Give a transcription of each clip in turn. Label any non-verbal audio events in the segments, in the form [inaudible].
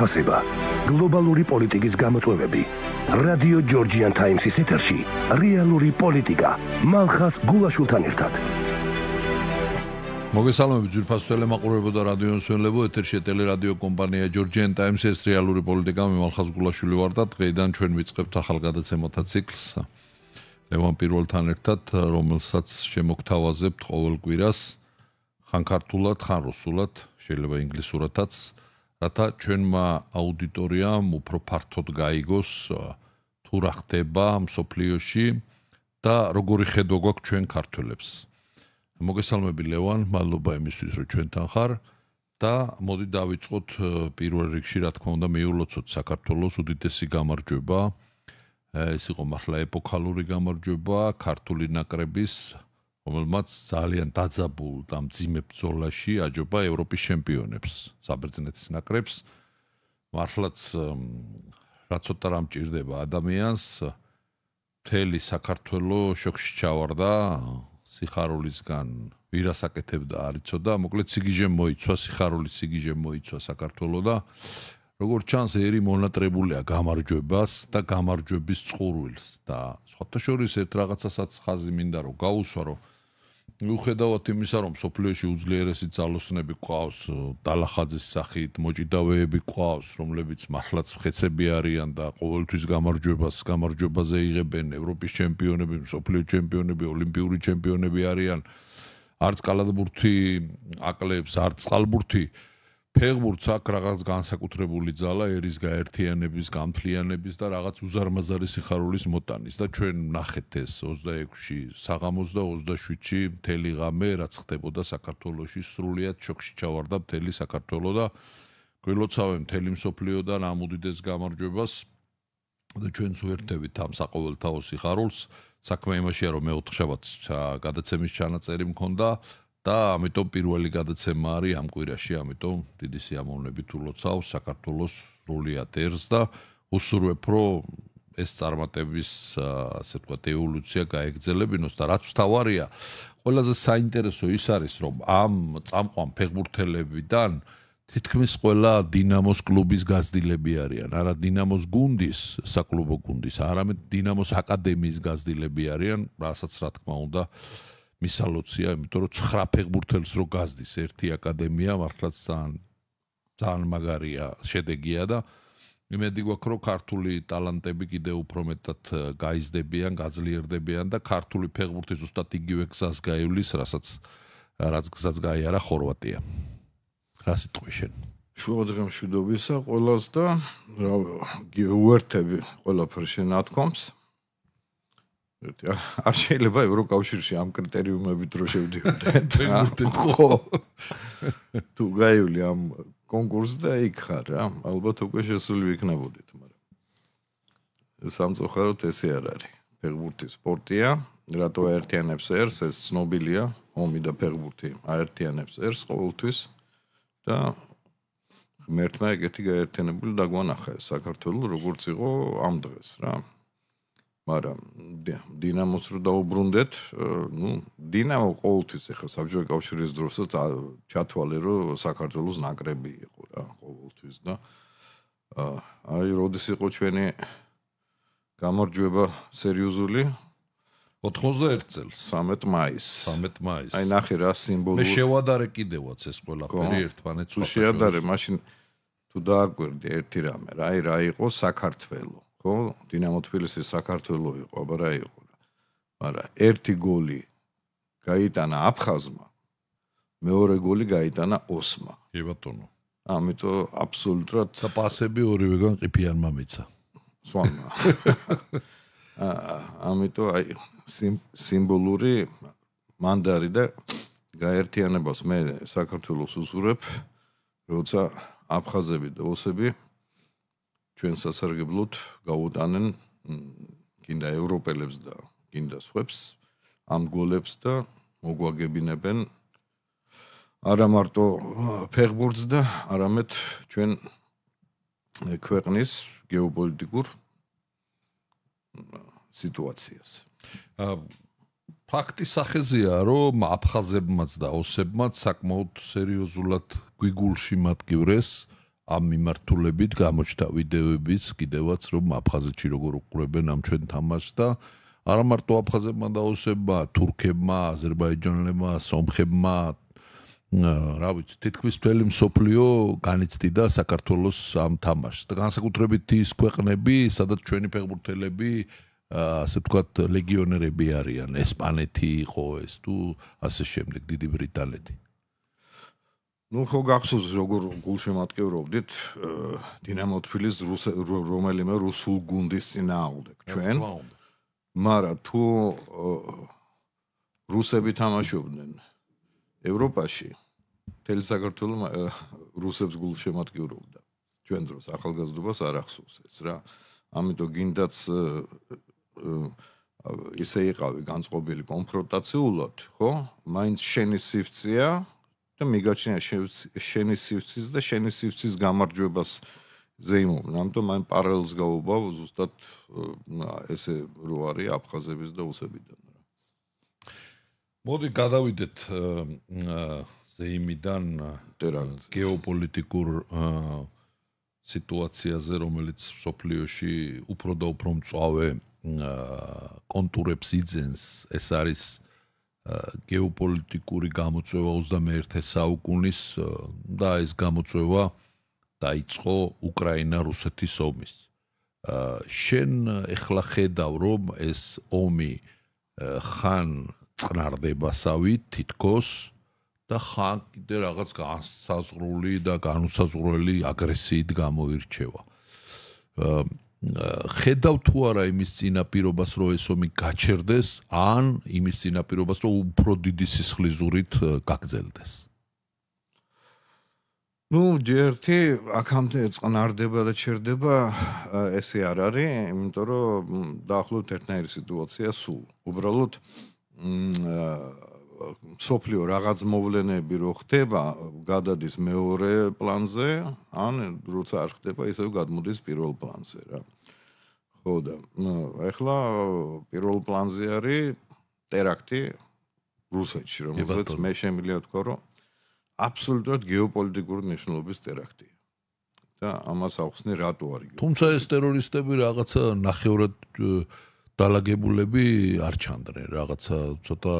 თოსება გლობალური პოლიტიკის გამოწვევები რადიო ჯორჯიან ტაიმსის ეთერში რეალური პოლიტიკა მალხას გულაშვილთან ერთად მოგესალმებით ძვირფასველი მაყურებლო და რადიო მსმენელებო ეთერში ტელერადიო კომპანია ჯორჯიან ტაიმსის რეალური პოლიტიკა მალხას გულაშვილი ვარ და დღეიდან ჩვენ ვიწყებთ ახალგაზრდათა ციკლს ლევან პირველთან ერთად რომელსაც შემოგთავაზებთ ყოველ კვირას ხან ქართულად ხან რუსულად შეიძლება ინგლისურადაც რათა ჩვენმა აუდიტორიამ უფრო ფართოდ გაიგოს თუ რა ხდება მსოფლიოში და როგორი ხედვა გვაქვს ჩვენ ქართველებს. მოგესალმები ლევან, მადლობა იმისთვის, რომ ჩვენთან ხარ და მოდი დავიწყოთ პირველ რიგში, რა თქმა უნდა, მეულოცოთ საქართველოს უდიდესი გამარჯობა. ეს იყო მართლა ეპოქალური გამარჯობა ქართული ნაკრების რომელმაც ძალიან დაძაბულ და მძიმე ბრძოლაში აჯობა ევროპის ჩემპიონებს, საბერძნეთის ნაკრებს. მართლაც რა ცოტა რამ ჭირდება ადამიანს მთელი საქართველო შოქში ჩავარდა სიხარულისგან ვირასაკეთებდა არიცოდა მოკლედ სიგიჟემ მოიცვა სიხარული სიგიჟემ მოიცვა საქართველოს და როგორც ჩანს ერი მონატრებულია გამარჯვებას და გამარჯვების წყურვილს და სხვათა შორის ერთ რაღაცასაც ხაზი მინდა რომ გაუსვა რომ მიუხედავად იმისა, რომ სოფლიოში უძლიერესი ძალოსნები ყავს, დალახაძის სახით მოჭიდავეები ყავს, რომლებიც მართლაც ხეცები არიან და ყოველთვის გამარჯვებას გამარჯვებაზე იღებენ, ევროპის ჩემპიონები, სოფლიო ჩემპიონები, ოლიმპიური ჩემპიონები არიან. არც კალადბურთი აკლებს, არც წყალბურთი ფეგმურც აქ რაღაც განსაკუთრებული ძალა ერის გაერთიანების, გამთლიანების და რაღაც უზარმაზარი სიხარულის მოტანის და ჩვენ ნახეთ ეს 26-ში, საღამოს და 27-ში მთელი ღამე რაც ხდებოდა საქართველოსში სრულიად შოქში ჩავარდა მთელი საქართველო და გველოცავენ მთელი მსოფლიოდან ამუდიდეს გამარჯვებას და ჩვენც უერთდებით ამ საყოველთაო სიხარულს საქმე იმაშია რომ მე 4 შაბათს გადაცემის ჩანაწერი მქონდა და ამიტომ პირველი გადაცემა არის ამ კვირაში, ამიტომ დიდი სიამოვნები თულოცავ საქართველოს სრულიადერს და უსურვებ რო ეს წარმატების ასე ვთქვათ ევოლუცია გაეგრძელებინოს და რაც თავარია, ყველაზე საინტერესო ის არის, რომ ამ წამყვან ფეხბურთელებიდან თითქმის ყველა დინამოს კლუბის გაზრდილები არიან, არა დინამოს გუნდის, საკლუბო გუნდის, არამედ დინამოს აკადემიის გაზრდილები არიან, რასაც რა თქმა უნდა აა მისალოცია, იმიტომ რომ ცხრა ფეგბურთელს რო გაზდის ერთი აკადემია, მართლაც ძალიან ძალიან მაგარია შედეგია და იმედი გვაქვს რომ ქართული ტალანტები კიდე უფრო მეტად გაიზრდებიან, გაძლიერდებიან და ქართული ფეგბურთი ზუსტად იგივე გზას გაივლის, რასაც რაც გზას გაიარა ხორვატია. რა სიტყვი შენ? შუადღე მშვიდობისა ყველას და უერთები ყველაფერს შენ ათქომს. არ შეიძლება ევროკავშირში ამ კრიტერიუმებით რო შევდივარ. [laughs] ხო. თუ გაივლი ამ კონკურსს და იქ ხარ რა, ალბათ უკვე შესული ვიქნებოდით, მაგრამ სამწუხაროდ ესე არ არის. ფეგბურთი სპორტია, რატო აერთიანებს ერს, ეს ცნობილია, ომი და ფეგბურთი აერთიანებს ერს ყოველთვის და მერტმა ეგეთი გაერთიანებული დაგვანახა საქართველოს როგორც იყო ამ დღეს რა. მაგრამ დინამოს რო დაუბრუნდეთ, ну, დინამო ყოველთვის ახლა საბჭოთა კავშირის დროსაც ჩათვალე რომ საქართველოს ნაკრები იყო რა ყოველთვის და აი, როდის იყო ჩვენი გამარჯვება სერიოზული 91 წელს 13 მაის 13 მაის აი ნახე რა სიმბოლური მე შევადარე კიდევაც ეს ყველაფერი ერთმანეთს შევადარე მაშინ თუ დააგვერდი ერთი რამე რა აი რა იყო საქართველოს ხო დინამო თბილისის საქართველო იყო აბა რა იყო რა მაგრამ ერთი გოლი გაიტანა აფხაზმა მეორე გოლი გაიტანა ოსმა კი ბატონო ამიტომ აბსოლუტურად და პასები ორივეგან ყიფიანმა მიცა სვანა [laughs] ამიტომ აი სიმბოლური მანდარი და გაერთიანებას მე საქართველოს უსურებ როცა აფხაზები და ოსები ჩვენ სასარგებლოდ გავუტანენ კიდა ევროპელებს და კიდა სხვებს ამ გოლებს და მოგვაგებინებენ არა მარტო ფეხბურთს და არამედ ჩვენ ქვეყნის გეოპოლიტიკურ სიტუაციას. ა ფაქტი სახეზეა, რომ აფხაზებმაც და ოსებმაც საკმაოდ სერიოზულად გვიგულში მატკივრეს, აა ამ მიმართულებით გამოჩნდა ვიდეოებიც კიდევაც რომ აფხაზეთში როგორ უყურებენ ამ ჩვენ თამაშს და არა მარტო აფხაზებმა და ოსებმა, თურქებმა, აზერბაიჯანელებმა, სომხებმა რა ვიცი, თითქმის მთელი მსოფლიო განიცდიდა საქართველოს ამ თამაშს. და განსაკუთრებით ის ქვეყნები, სადაც ჩვენი ფეხბურთელები ასე ვთქვათ, ლეგიონერები არიან, ესპანეთი იყო ეს თუ ასე შემდეგ დიდი ბრიტანეთი. ну ხო გახსოვს როგორ გულშემატკივრობდით დინამო თბილის რომელიმე რუსულ გუნდის წინააღმდეგ ჩვენ მარა თუ რუსები თამაშობდნენ ევროპაში თელ საქართველოს რუსებს გულშემატკივრობდა ჩვენ დროს ახალგაზრდობას არ ახსოვს ეს რა ამიტომ გინდაც ისე იყავი განწყობილი კონფრონტაციულად ხო მაინც შენი სივცია და მიგაჩნია შენი სივცის და შენი სივცის გამარჯვებას ზეიმობ. ამიტომ მან პარალელს გაუბავ ზუსტად ესე რო არის აფხაზების და უსებიდან რა. მოდი გადავიდეთ ზეიმიდან გეოპოლიტიკურ სიტუაციაზე, რომელიც სოფლიოში უფრო და უფრო მწავე კონტურებს იძენს. ეს არის გეოპოლიტიკური გამოწვევა 21-ე საუკუნის და ეს გამოწვევა დაიწყო უკრაინა-რუსეთის ომის. შენ ახლა ხედავ, რომ ეს ომი ხან წნარდებასავით თითქოს და ხან კიდე რაღაც განსაზღვრული და განუსაზღვრელი აგრესიით გამოირჩევა. აა ხედავ თუ არა იმის წინაპირობას, რომ ეს ომი გაჩერდეს, ან იმის წინაპირობას, რომ უფრო დიდი სისხლიზურით გაგზელდეს. ну дерти акамте цнардება და ჩერდება ესე არ არის იმიტომ რომ დაახლოებით ერთნაირი სიტუაცია სულ უბრალოდ სოფლიო რაღაც მოვლენები რო ხდება გადადის მეორე პლანზე ან როცა არ ხდება ისევ გადმოდის პირველ პლანზე რა ხო და ეხლა პირველ პლანზე არის ტერაქტი რუსეთში რომელიც მე შემიძლია თქვა რომ აბსოლუტურად გეოპოლიტიკური მნიშვნელობის ტერაქტია და ამას ახსნე რატო არის თუმცა ეს ტერორისტები რაღაცა ნახევრად დალაგებულები არ ჩანდნენ რაღაცა ცოტა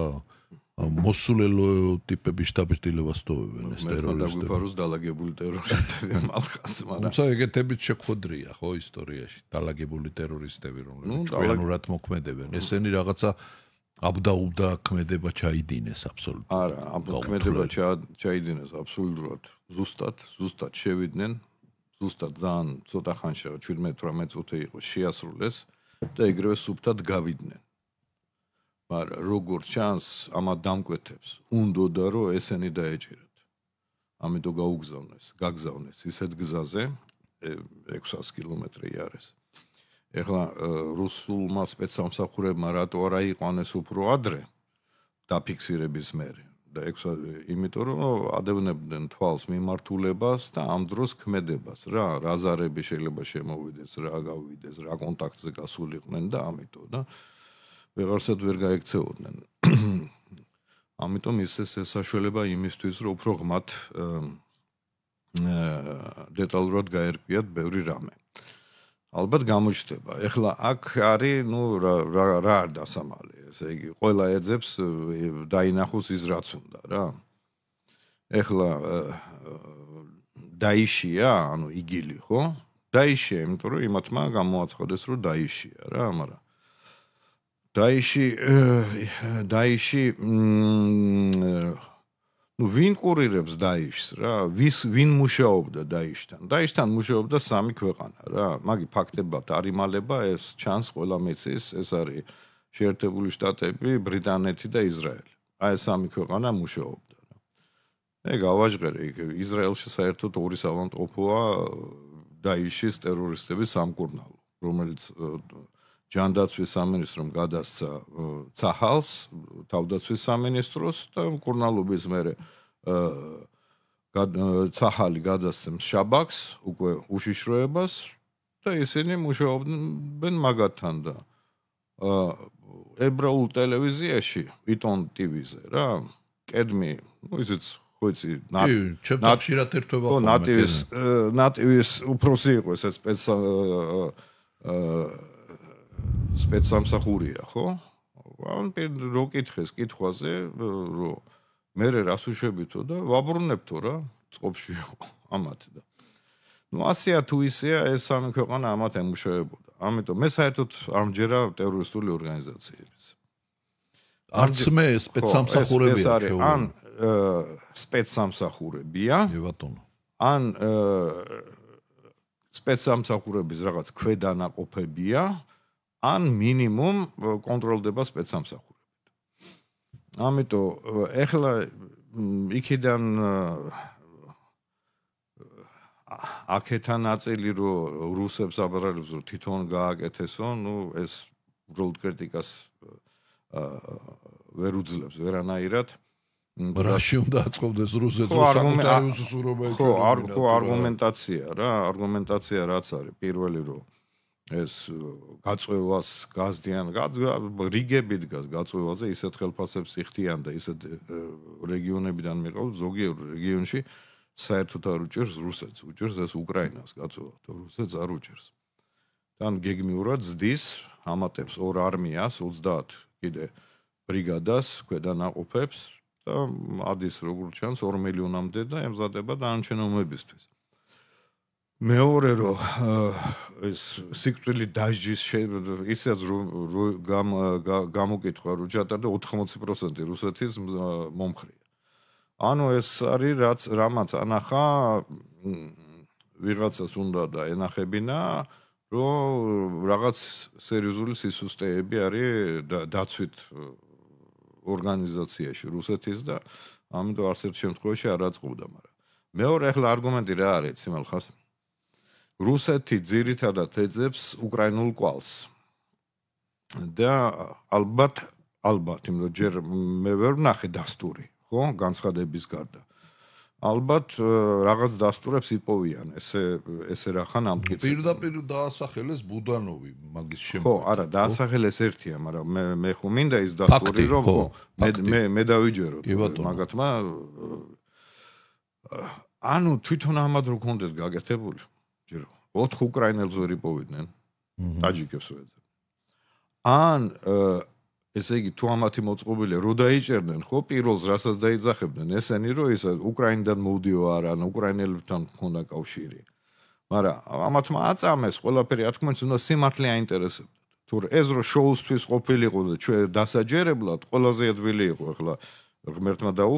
მოსულელო ტიპების შტაბშტილებას თოვებენ ეს ტერორისტები. მე ვფარავს დაალაგებული ტერორისტები მალხას, მაგრამ თუმცა ეგეთებიც შეხოდრია ხო ისტორიაში, დაალაგებული ტერორისტები რომლებიც ანუ რა თმოქმედებენ. ესენი რაღაცა აბდაუბდა ქმედება ჩაიდინეს აბსოლუტურად. არა, აბდაუბდა ჩაიდინეს აბსოლუტურად. ზუსტად, ზუსტად შევიდნენ. ზუსტად ძალიან ცოტა ხანში 17-18 წუთი იყო შეასრულეს და ეგრევე სუფთად გავიდნენ. მაგრამ როგორ ჩანს ამა დამკვეთებს უნდოდა რომ ესენი დაეჭიროთ ამიტომ გაუგზავნეს გაგზავნეს ისეთ გზაზე 600 კილომეტრი არის ეხლა რუსულმა სპეცსამსახურებმა რატო არ აიყვანეს უფრო ადრე დაფიქსირების მერე და ექსა იმიტომ რომ ადევნებდნენ თვალს მიმართულებას და ამ დროს ქმედებას რა რაზარები შეიძლება შემოვიდეს რა გავიდეს რა კონტაქტზე გასულიყვნენ და ამიტომ და ვეღარსად ვერ გაიქცეოდნენ. [clears throat] ამიტომ ის ეს საშუალება იმისთვის, რომ უფრო ღმად დეტალურად გაერკვიათ ბევრი რამე. ალბათ გამოჩნდება. ეხლა აქ არის, ну, რა რა არ დასამალი, ესე იგი, ყველა ეძებს დაინახოს ის რაც უნდა, რა. ეხლა დაიშია, ანუ იგილი, ხო? დაიშია, იმიტომ რომ იმათმა გამოაცხადეს, რომ დაიშია, რა, მაგრამ დაიში დაიში ну ვინ курирებს დაიშს რა ვის ვინ მუშაობდა დაიშთან დაიშთან მუშაობდა სამი ქვეყანა რა მაგი ფაქტებად არიმალება ეს ჩანს ყველა მეცის ეს არის შეერთებული შტატები ბრიტანეთი და ისრაელი აი სამი ქვეყანა მუშაობდა რა მე გავაჟღერე ისრაელში საერთოდ ორი სამანტოფოა დაიშის ტერორისტების სამკურნალო რომელიც ჯანდაცვის სამინისტრომ გადასცა ცახალს თავდაცვის სამინისტროს და კურნალობის მერე ცახალი გადასცემს შაბაქს უკვე უშიშროებას და ისინი მუშაობენ მაგათთან და ებრაულ ტელევიზიაში იტონ ტივიზე რა კედმი ну ისიც ხოიცი ნატივის ერთობა ხო ნატივის ნატივის უფროსი იყო ესეც სპეცა სპეცსამსახურია, ხო? ან რო კითხეს კითხვაზე, რომ მე რა სუშებითო და ვაბრუნებთო რა, წყობში [laughs] ამათ და. ნუ ასია თუ ისეა ეს სამი ქვეყანა ამათ ემუშავებოდა. ამიტომ მე საერთოდ ამჯერა ტერორისტული ორგანიზაციების. არც მე სპეცსამსახურებია შეულ. ან სპეცსამსახურებია. მე ბატონო. ან სპეცსამსახურების რაღაც ქვედანაყოფებია. აა ან მინიმუმ კონტროლდება სპეცსამსახურებით. ამიტომ ეხლა იქიდან აკეთან აწილი რო რუსებს აბრალებს რო თვითონ გააკეთესო, ნუ ეს უბრალოდ კრიტიკას ვერ უძლებს ვერანაირად. რაში უნდა აწყობდეს რუსეთს საკუთარი უსურობა ეჭვი? ხო, არ ხო არგუმენტაცია რა, არგუმენტაცია რაც არის, პირველი რომ ეს გაწევას გაზდიან რიგებით გაზ გაწევაზე ისეთ ხელფასებს იხდიან და ისეთ რეგიონებიდან მიყავს ზოგიერთ რეგიონში საერთოდ არ უჭერს რუსეთს უჭერს ეს უკრაინას გაწევა თუ რუსეთს არ უჭერს თან გეგმიურად ზდის ამატებს ორ არმიას 30 კიდე ბრიგადას ქვედანაყოფებს და ადის როგორ ჩანს 2 მილიონამდე და ემზადება დანარჩენ ომებისთვის მეორე რო ეს სიკწილი დაჟის ისაც რომ გამოკითხა რო ჩატარდა 80% რუსეთის მომხრეა. ანუ ეს არის რაც რამაც ანახა ვიღაცას უნდა და ენახებინა რომ რაღაც სერიოზული სისტემები არის დაცვით ორგანიზაციაში რუსეთის და ამიტომ არც ერთ შემთხვევაში არ აწყობდა, მაგრამ მეორე ახლა არგუმენტი რა არის, სიმალხას? აა რუსეთი ძირითადად ეძებს უკრაინულ კვალს. და ალბათ ალბათ იმ როჯერ მე ვერ ნახე დასტური, ხო, განცხადების გარდა. ალბათ რაღაც დასტურებს იპოვიან, ესე ესე რახან ამკიცებს. პირდაპირ დაასახელეს ბუდანოვი მაგის შემდეგ. ხო, არა, დაასახელეს ერთია, მაგრამ მე მე ხომ მინდა ის დასტური რომ ხო, მე მე მე დავიჯეროთ მაგათმა ანუ თვითონ ამად რო კონდეს გაკეთებული. აჰა. ოთხ უკრაინელს ვერ იპოვიდნენ ტაჯიკებს ვეძებ ან ესე იგი თუ ამათი მოწყობილია რო დაიჭერდნენ ხო პირველს რასაც დაიძახებდნენ ესენი რომ ისა უკრაინიდან მოუდიოარ ან უკრაინელებთან მქონდა კავშირი მაგრამ ამათმა აწამეს ყველაფერი რა თქმა უნდა უნდა სიმართლე აინტერესებდათ თუ ეზრო შოუსთვის ყოფილიყო და ჩვენ დასაჯერებლად ყველაზე ადვილი იყო ახლა ღმერთმა დაუ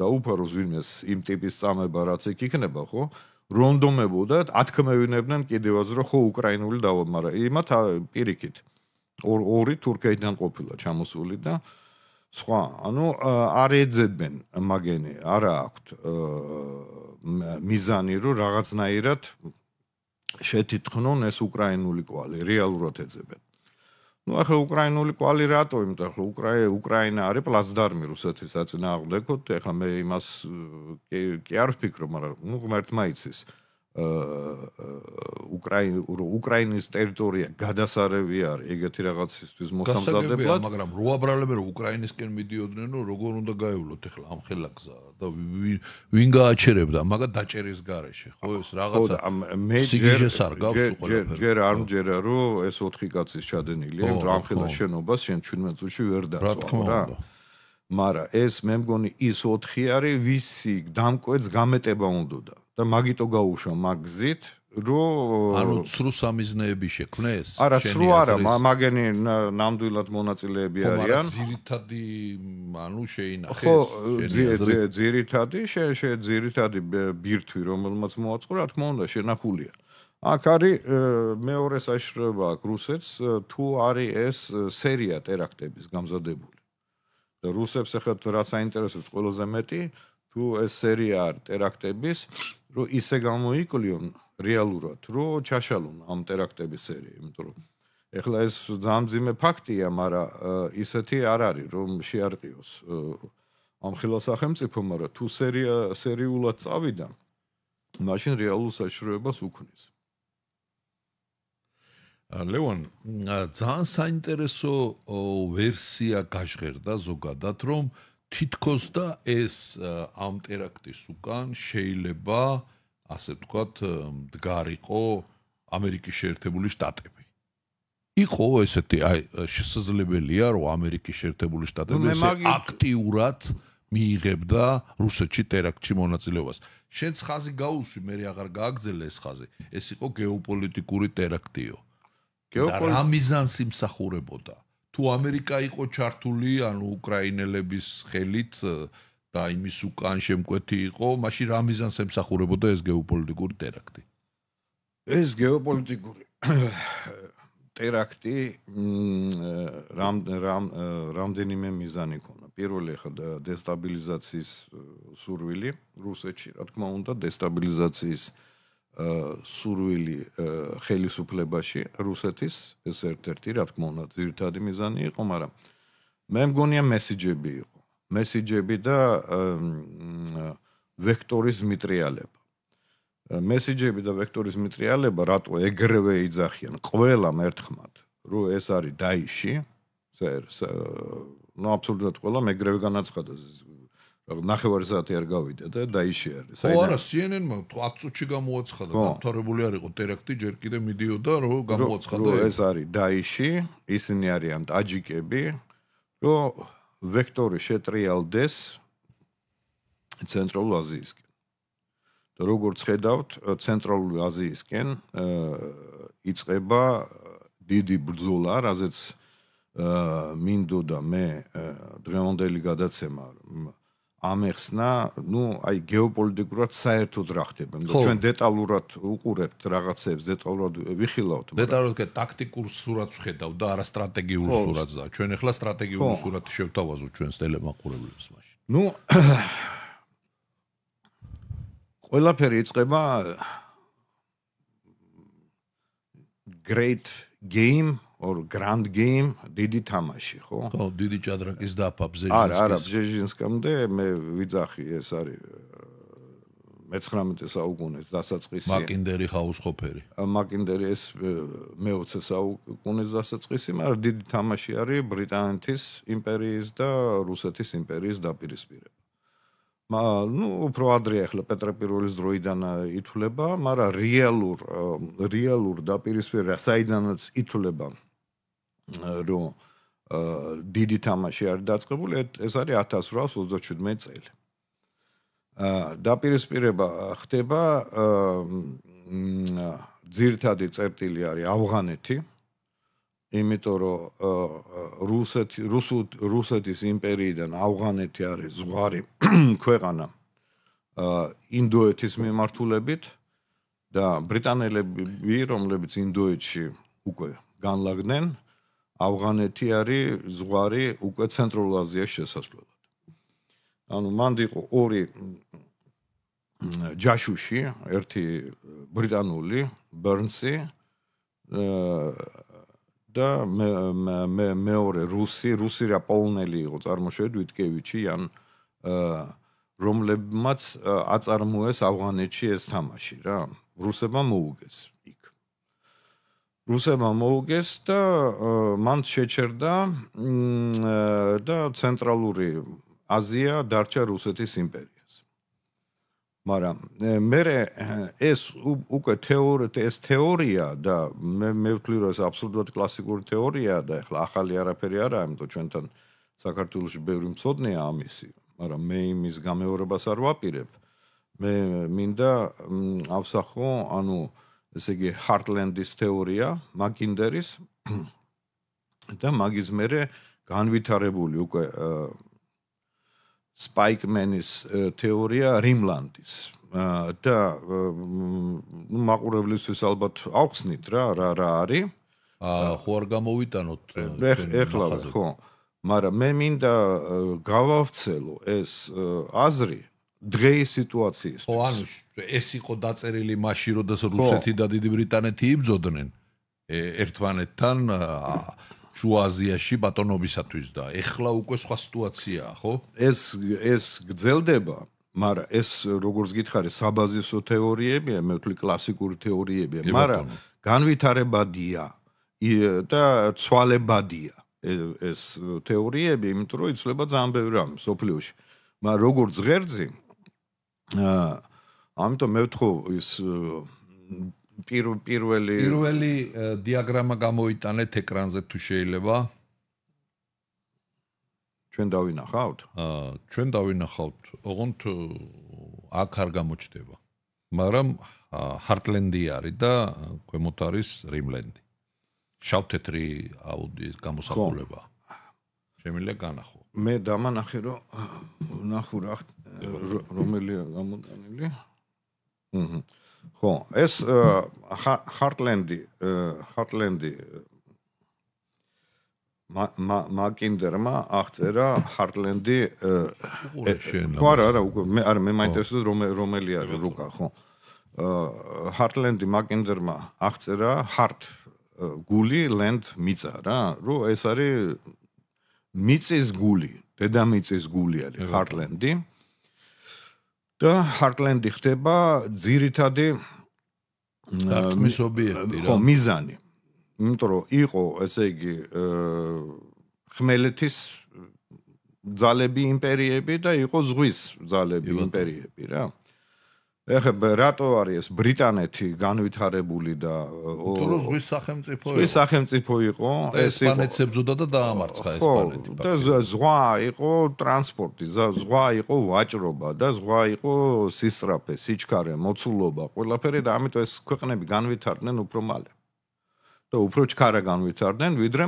და უფაროს ვინმეს იმ ტიპის წამება რაც იქ იქნება ხო რონდომებოდათ, ათქმევინებდნენ კიდევაც რომ ხო უკრაინული დავამარა. იმათ პირიქით ორი თურქეთიდან ყოფილა ჩამოსული და სხვა, ანუ არ ეძებენ მაგენი, არა აქვთ მიზანი რომ რაღაცნაირად შეთითხნონ ეს უკრაინული კვალი, რეალურად ეძებენ. ну ახლა უკრაინული კვალი რატო იმიტომ ახლა უკრაინა არის პლაცდარმი რუსეთის საწინააღმდეგოდ ახლა მე იმას კი არ ვფიქრო მაგრამ ну ღმერთმა იცის უკრაინ უკრაინის ტერიტორია გადასარევი არის ეგეთი რაღაცისთვის მოსამზადებლად მაგრამ რო აბრალებენ რომ უკრაინისკენ მიდიოდნენ რო როგორ უნდა გაევლოთ ახლა ამ ხელაკზა და ვინ გააჩერებდა მაგათ დაჭერის გარეშე ხო ეს რაღაცა მე სიგიჟეს არ გავს უყურებ ჯერ არ მჯერა რომ ეს 4 კაცის ჩადენილია ერთ ამხელა შენობას შენ 17 წუთში ვერ დაწვა რა მარა ეს მე მგონი ის 4 არის ვისი დამკვეთს გამეტება უნდა და მაგიტო გაუშო მაგ გზით რომ ანუ ცრუ სამიზნეები შექმნეს? არა, ცრუ არა, მაგენი ნამდვილად მონაწილეები არიან. ხო, ძირითადი ანუ შეინახეს. ხო, ძირითადი, შე ძირითადი ბირთვი, რომელმაც მოაწყო, რა თქმა უნდა, შენახულია. აქ არის მეორე საშრობა რუსეთს, თუ არის ეს სერია ტერაქტების გამზადებული. და რუსებს ეხეთ რა საინტერესოა ყველაზე მეტი, თუ ეს სერია არ ტერაქტების, რომ ისე გამოიკლიონ რეალურად, რომ ჩაშალონ ამ ტერაქტების სერია, იმიტომ რომ ეხლა ეს ძამძიმე ფაქტია, მაგრამ ისეთი არ არის, რომ შეარყიოს ამ ხელოს სახელმწიფო, მაგრამ თუ სერია სერიულად წავიდა, მაშინ რეალურ საშროებას უქმნის. ალეონ ძალიან საინტერესო ვერსია გაჟღერდა ზოგადად რომ თითქოს და ეს ამ ტერაქტის უკან შეიძლება აა ასე ვთქვათ, მდგარიყო ამერიკის შეერთებული შტატები. იყო ესეთი, აი შესაძლებელია, რომ ამერიკის შეერთებული შტატები ეს აქტიურად მიიღებდა რუსეთში ტერაქტში მონაწილეობას. შენ ხაზი გაუსვი, მე აღარ გააგზელე ეს ხაზი. ეს იყო გეოპოლიტიკური ტერაქტიო. გეოპოლიტიკური ამიზანს იმსახურებოდა. თუ ამერიკა იყო ჩართული, ანუ უკრაინელების ხელით და იმის უკან შემკვეთი იყო, მაშინ რა მიზანს ემსახურებოდა ეს გეოპოლიტიკური ტერაქტი? ეს გეოპოლიტიკური [coughs] ტერაქტი რამ რამ რამდენიმე მიზანი ქონდა. პირველი ხო დესტაბილიზაციის სურვილი რუსეთში, რა თქმა უნდა, დესტაბილიზაციის სურვილი ხელისუფლებაში რუსეთის ეს ერთ-ერთი რა თქმა უნდა ძირითადი მიზანი იყო, მაგრამ მე მგონია მესიჯები იყო. მესიჯები და ვექტორის მიტრიალება. მესიჯები და ვექტორის მიტრიალება რატო ეგრევე იძახიან ყველამ ერთხმად, რომ ეს არის დაიში, ну абсолютно ყველამ ეგრევე განაცხადოს. ნახევარი საათი არ გავიდა და დაიშე არის. აი რა CNN-მა 10 წუთში გამოაცხადა, დამთავრებული არ იყო ტერაქტი, ჯერ კიდე მიდიოდა, რომ გამოაცხადა. რო ეს არის დაიში, ისინი არიან ტაჯიკები, რომ ვექტორი შეტრიალდეს ცენტრალურ აზიისკენ. და როგორც ხედავთ, ცენტრალური აზიისკენ იწება დიდი ბრძოლა, რაზეც მინდოდა მე დღევანდელი გადაცემა, რომ ამეხსნა, ну, აი გეოპოლიტიკურად საერთოდ რა ხდება. მე ჩვენ დეტალურად უყურებთ რაღაცებს, დეტალურად ვიხილავთ. დეტალურად კი ტაქტიკურ სურათს ხედავ და არა სტრატეგიულ სურათს და ჩვენ ახლა სტრატეგიულ სურათს შევთავაზო ჩვენს ტელემაყურებლებს მაშინ. ну [coughs] ყველაფერი იწება hm, great game ორ გრანდ გეიმ დიდი თამაში ხო ხო დიდი ჭადრაკის დაფა ბზეჟინსკის არა არა ბზეჟინსკამდე მე ვიძახი ეს არის მე-19 საუკუნეს დასაწყისი მაკინდერი ჰაუსხოფერი მაკინდერი ეს მე-20 საუკუნეს დასაწყისი მაგრამ დიდი თამაში არის ბრიტანეთის იმპერიის და რუსეთის იმპერიის დაპირისპირება მა ნუ უფრო ადრე ახლა პეტრე პირველის დროიდან ითვლება მაგრამ რეალურ რეალურ დაპირისპირება საიდანაც ითვლება რომ დიდი თამაში არის დაწყებული, ეს არის 1837 წელი. ა დაპირისპირება ხდება ძირთადი წერტილი არის ავღანეთი. იმიტომ რომ რუსეთი რუსუთ რუსეთის იმპერიიდან ავღანეთი არის ზღარი [coughs] ქვეყანა ინდოეთის მიმართულებით და ბრიტანელები რომლებიც ინდოეთში უკვე განლაგდნენ აა ავღანეთი არის ზღვარი უკვე ცენტრალურ აზიაში შესაძლებლად. ანუ მანდ იყო ორი ჯაშუში, ერთი ბრიტანული, ბერნსი და მე მე მეორე რუსი, რუსი რა პოლნელი იყო წარმოშობით ვიტკევიჩი, ან რომლებმაც აწარმოეს ავღანეთში ეს თამაში რა. რუსებმა მოუგეს იქ. რუსებმა მოუგეს და მან შეჩერდა და ცენტრალური აზია დარჩა რუსეთის იმპერიას. მაგრამ მე ეს უკვე თეორია ეს თეორია და მე მე ვთვლი რომ ეს აბსურდოდ კლასიკური თეორია და ახლა ახალი არაფერი არაა, იმიტომ ჩვენთან საქართველოსი ბევრი მწოდნეა ამისი, მაგრამ მე იმის გამეორებას არ ვაპირებ. მე მინდა ავსახო, ანუ აა ესე იგი ჰარტლენდის თეორია მაკინდერის და მაგის მერე განვითარებული უკვე სპაიკმენის თეორია რიმლანდის და მაყურებლისთვის ალბათ აღხსნით რა რა რა არის აა ხო არ გამოვიტანოთ ეხლა ხო მაგრამ მე მინდა გავავრცელო ეს აზრი დღეის სიტუაციის. ხო, ანუ ეს იყო დაწერილი მაშინ, როდესაც რუსეთი და დიდი ბრიტანეთი იბრძოდნენ ერთმანეთთან შუაზიაში ბატონობისათვის და ეხლა უკვე სხვა სიტუაციაა, ხო? ეს ეს გძელდება, მაგრამ ეს როგორც გითხარი, საბაზისო თეორიებია, მე ვთვლი კლასიკური თეორიებია, მაგრამ განვითარებადია და ცვალებადია ეს თეორიები, იმიტომ რომ იცლება ძალიან ბევრი რამ სოფლიოში. მაგრამ როგორც ღერძი, აა ამიტომ მე ვთქო ის პირველი პირველი დიაგრამა გამოიტანეთ ეკრანზე თუ შეიძლება ჩვენ დავინახავთ აა ჩვენ დავინახავთ ოღონდ აქ არ გამოჩდება მაგრამ ჰარტლენდი არის და ქვემოთ არის რიმლენდი შავ თეთრი აუდის გამოსახულება შემიძლია განახო მე დამანახე რომ ნახურახ რომელია გამოტანილი ჰმმ ხო ეს ჰარტლენდი ჰარტლენდი მა მა მაკინდერმა აღწერა ჰარტლენდი ხო არა არა მე არ მე მაინტერესებს რომ რომელია რუკა ხო ჰარტლენდი მაკინდერმა აღწერა ჰარტ გული ლენდ მიწა რა რომ ეს არის მიწის გული, დედამიწის გული არის ჰარტლენდი. და ჰარტლენდი ხდება ძირითადი დათმის ობიექტი რა. ხო, მიზანი. იმიტომ რომ იყო, ესე იგი, ხმელეთის ძალები იმპერიები და იყო ზღვის ძალები იმპერიები რა. ეხა რატო არის ეს ბრიტანეთი განვითარებული და ზღვის სახელმწიფო იყო. ზღვის სახელმწიფო იყო, ეს ესპანეთს ებზოდა და დაამარცხა ესპანეთი. და ზღვა იყო ტრანსპორტი, ზღვა იყო ვაჭრობა და ზღვა იყო სისრაფე, სიჩქარე, მოცულობა, ყველაფერი და ამიტომ ეს ქვეყნები განვითარდნენ უფრო მალე. და უფრო ჩქარა განვითარდნენ, ვიდრე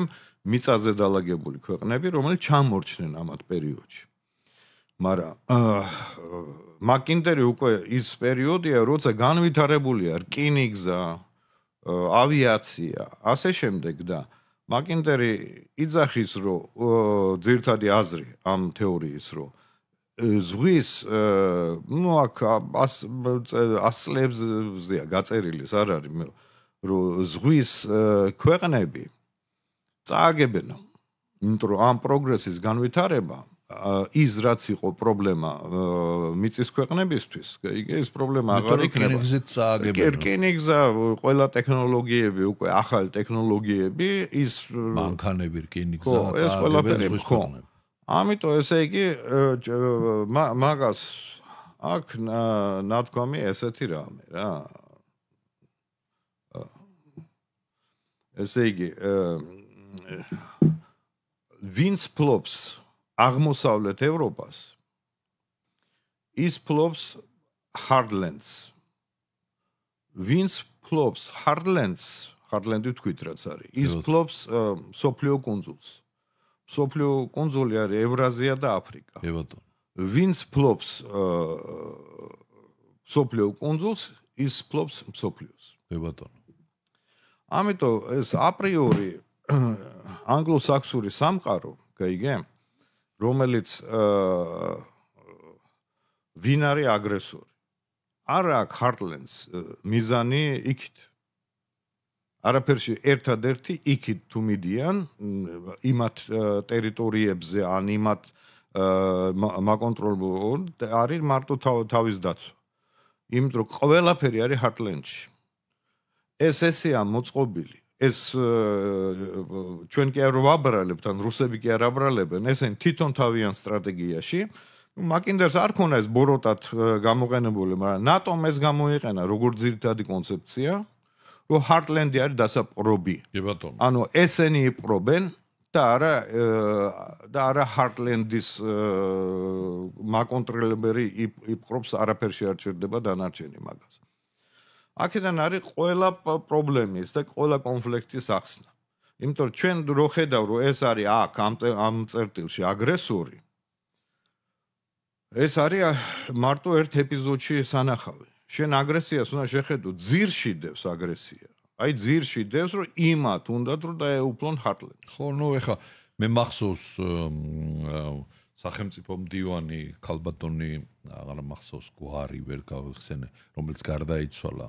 მიწაზე დაალაგებული ქვეყნები, რომელიც ჩამორჩნენ ამათ პერიოდში. მაგრამ აა მაკინტერი უკვე ის პერიოდია, როცა განვითარებულია რკინიგზა, ავიაცია, ასე შემდეგ და მაკინტერი იძახის, რომ ძირთადი აზრი ამ თეორიის, რომ ზღვის ნუ აქ ასლებსზეა გაწერილი, არ არის, რომ ზღვის ქვეყნები წააგებენ იმიტომ რომ ამ პროგრესის განვითარებამ ის რაც იყო პრობლემა მიწის ქვეყნებისთვის, ეს პრობლემა აღარ იქნება. კერკინიგზით წააგებენ. კერკინიგზა, ყველა ტექნოლოგიები, უკვე ახალი ტექნოლოგიები, ის მანქანები რკინიგზა წააგებენ. ხო, ეს ყველაფერი ხო. ამიტომ ესე იგი მაგას აქ ნათქვამი ესეთი რამე რა. ესე იგი ვინც პლობს აღმოსავლეთ ევროპას ის ფლობს hardlands ვინც ფლობს hardlands hardlandი თქვით რაც არის ის ფლობს სოფლიო კონძულს სოფლიო კონძული არის ევრაზია და აფრიკა ე ბატონო ვინც ფლობს სოფლიო კონძულს ის ფლობს სოფლიოს ე ბატონო ამიტომ ეს აპრიორი англосаксури სამყარო გეიგე? აჰა. რომელიც ვინ არის აგრესორი? არა ქარტლენს მიზანი იქით. არაფერში ერთადერთი იქით თუ მიდიან იმათ ტერიტორიებზე ან იმათ მაკონტროლებულ არის მარტო თავის დაცვა. იმიტომ რომ ყველაფერი არის ჰარტლენში. ეს ესეა მოწყობილი ეს э, ჩვენ კი არ ვაბრალებთ, ან რუსები კი არ აბრალებენ, ესენ თვითონ თავიანთ სტრატეგიაში. ნუ მაკინდერს არ ქონა ეს ბოროტად э, გამოყენებული, მაგრამ ნატომ ეს გამოიყენა როგორც ძირითადი კონცეფცია, რომ ჰარტლენდი არის დასაპყრობი. კი ბატონო. ანუ ესენი იპყრობენ და არა э, და არა ჰარტლენდის მაკონტროლებელი იპყრობს, არაფერში არ ჩერდება დანარჩენი მაგას. აქედან არის ყველა პრობლემის და ყველა კონფლიქტის ახსნა. იმიტომ რომ ჩვენ რო ხედავ რომ ეს არის აქ ამ ამ წერტილში აგრესორი ეს არის მარტო ერთ ეპიზოდში სანახავი. შენ აგრესიას უნდა შეხედო ძირში დევს აგრესია. აი ძირში დევს რომ იმათ უნდა რომ დაეუფლონ ჰარტლენს. ხო, ნუ ეხა მე მახსოვს სახელმწიფო მდივანი ქალბატონი აღარ მახსოვს გვარი ვერ გავხსენე რომელიც გარდაიცვალა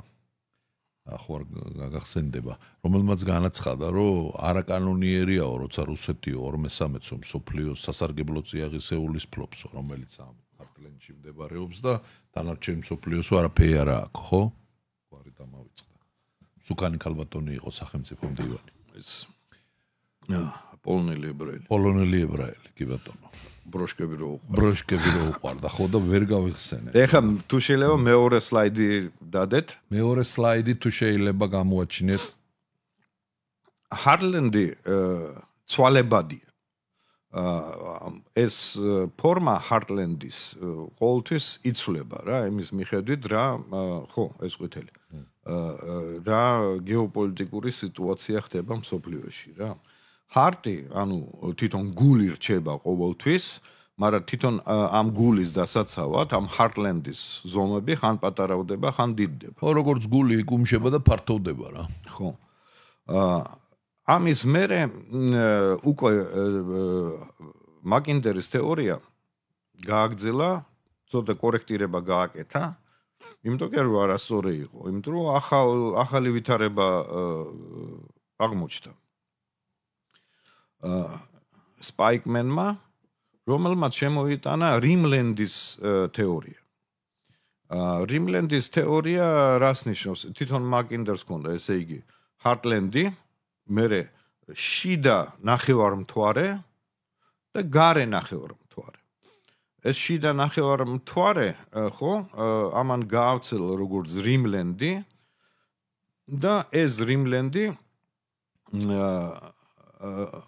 ახوار გაგახსენდება რომელმაც განაცხადა რომ არაკანონიერიაო როცა რუსეთიო 2013 წო სოფლიო სასარგებლო წიაღისეულის ფლობსო რომელიც ამ პარტლენში მდებარეობს და დანარჩენ სოფლიოს არაფერი არ აქვს ხო? ყარი დამავიწყდა. სუკანი ქალბატონი იყო სახელმწიფო მდივანი. ეს პოლონელი ებრაელი. პოლონელი ებრაელი, კი ბატონო. ბროშკები რო უყარდა. ბროშკები რო უყარდა, ხო და ვერ გავიხსენე. ეხლა თუ შეიძლება მეორე სლაიდი დადეთ? მეორე სლაიდი თუ შეიძლება გამოაჩინეთ. ჰარლენდი ცვალებადი აა ეს ფორმა ჰარტლენდის ყოველთვის იცვლება რა იმის მიხედვით რა ხო ეს ყვითელი აა რა გეოპოლიტიკური სიტუაცია ხდება მსოფლიოში რა აა ჰარტი, ანუ თვითონ გული რჩება ყოველთვის, მაგრამ თვითონ ამ გულის დასაცავად, ამ ჰარტლენდის ზომები ხან პატარავდება, ხან დიდდება. ხო, როგორც გული იკუმშება და ფართოვდება რა. ხო. აა ამის მერე უკვე მაგინდერის თეორია გააგძლა, ცოტა კორექტირება გააკეთა. იმიტომ კი რა სწორი იყო, იმიტომ რომ ახალ ახალი ვითარება აღმოჩნდა. სპაიკმენმა რომელმაც შემოიტანა რიმლენდის э, თეორია. რიმლენდის თეორია რას ნიშნავს? თვითონ მაკინდერს კონდა, ესე იგი, ჰარტლენდი, მერე შიდა ნახევარმთვარე და გარე ნახევარმთვარე. ეს შიდა ნახევარმთვარე, ხო, ამან გავცელ როგორც რიმლენდი და ეს რიმლენდი აა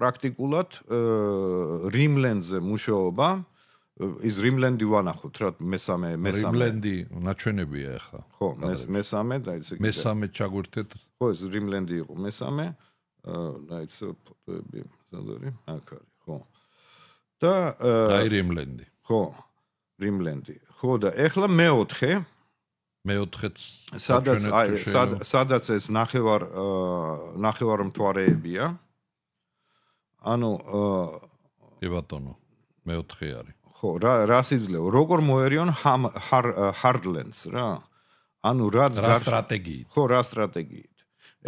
პრაქტიკულად რიმლენდზე მუშაობა ის რიმლენდი ვანახოთ რა მესამე მესამე რიმლენდი ნაჩვენებია ახლა ხო მესამე და ისე მესამე ჩაგურთეთ ხო ეს რიმლენდი იყო მესამე და ისე ფოტოები ზალორი აქ არის ხო და აი რიმლენდი ხო რიმლენდი ხო და ახლა მეოთხე მეოთხეც სადაც სადაც ეს ნახევარ ნახევარ მთვარეებია აა ანუ კი ბატონო მეოთხე არის ხო რა რა სიძლევა როგორ მოერიონ ჰამ ჰარდლენს რა ანუ რა სტრატეგიით ხო რა სტრატეგიით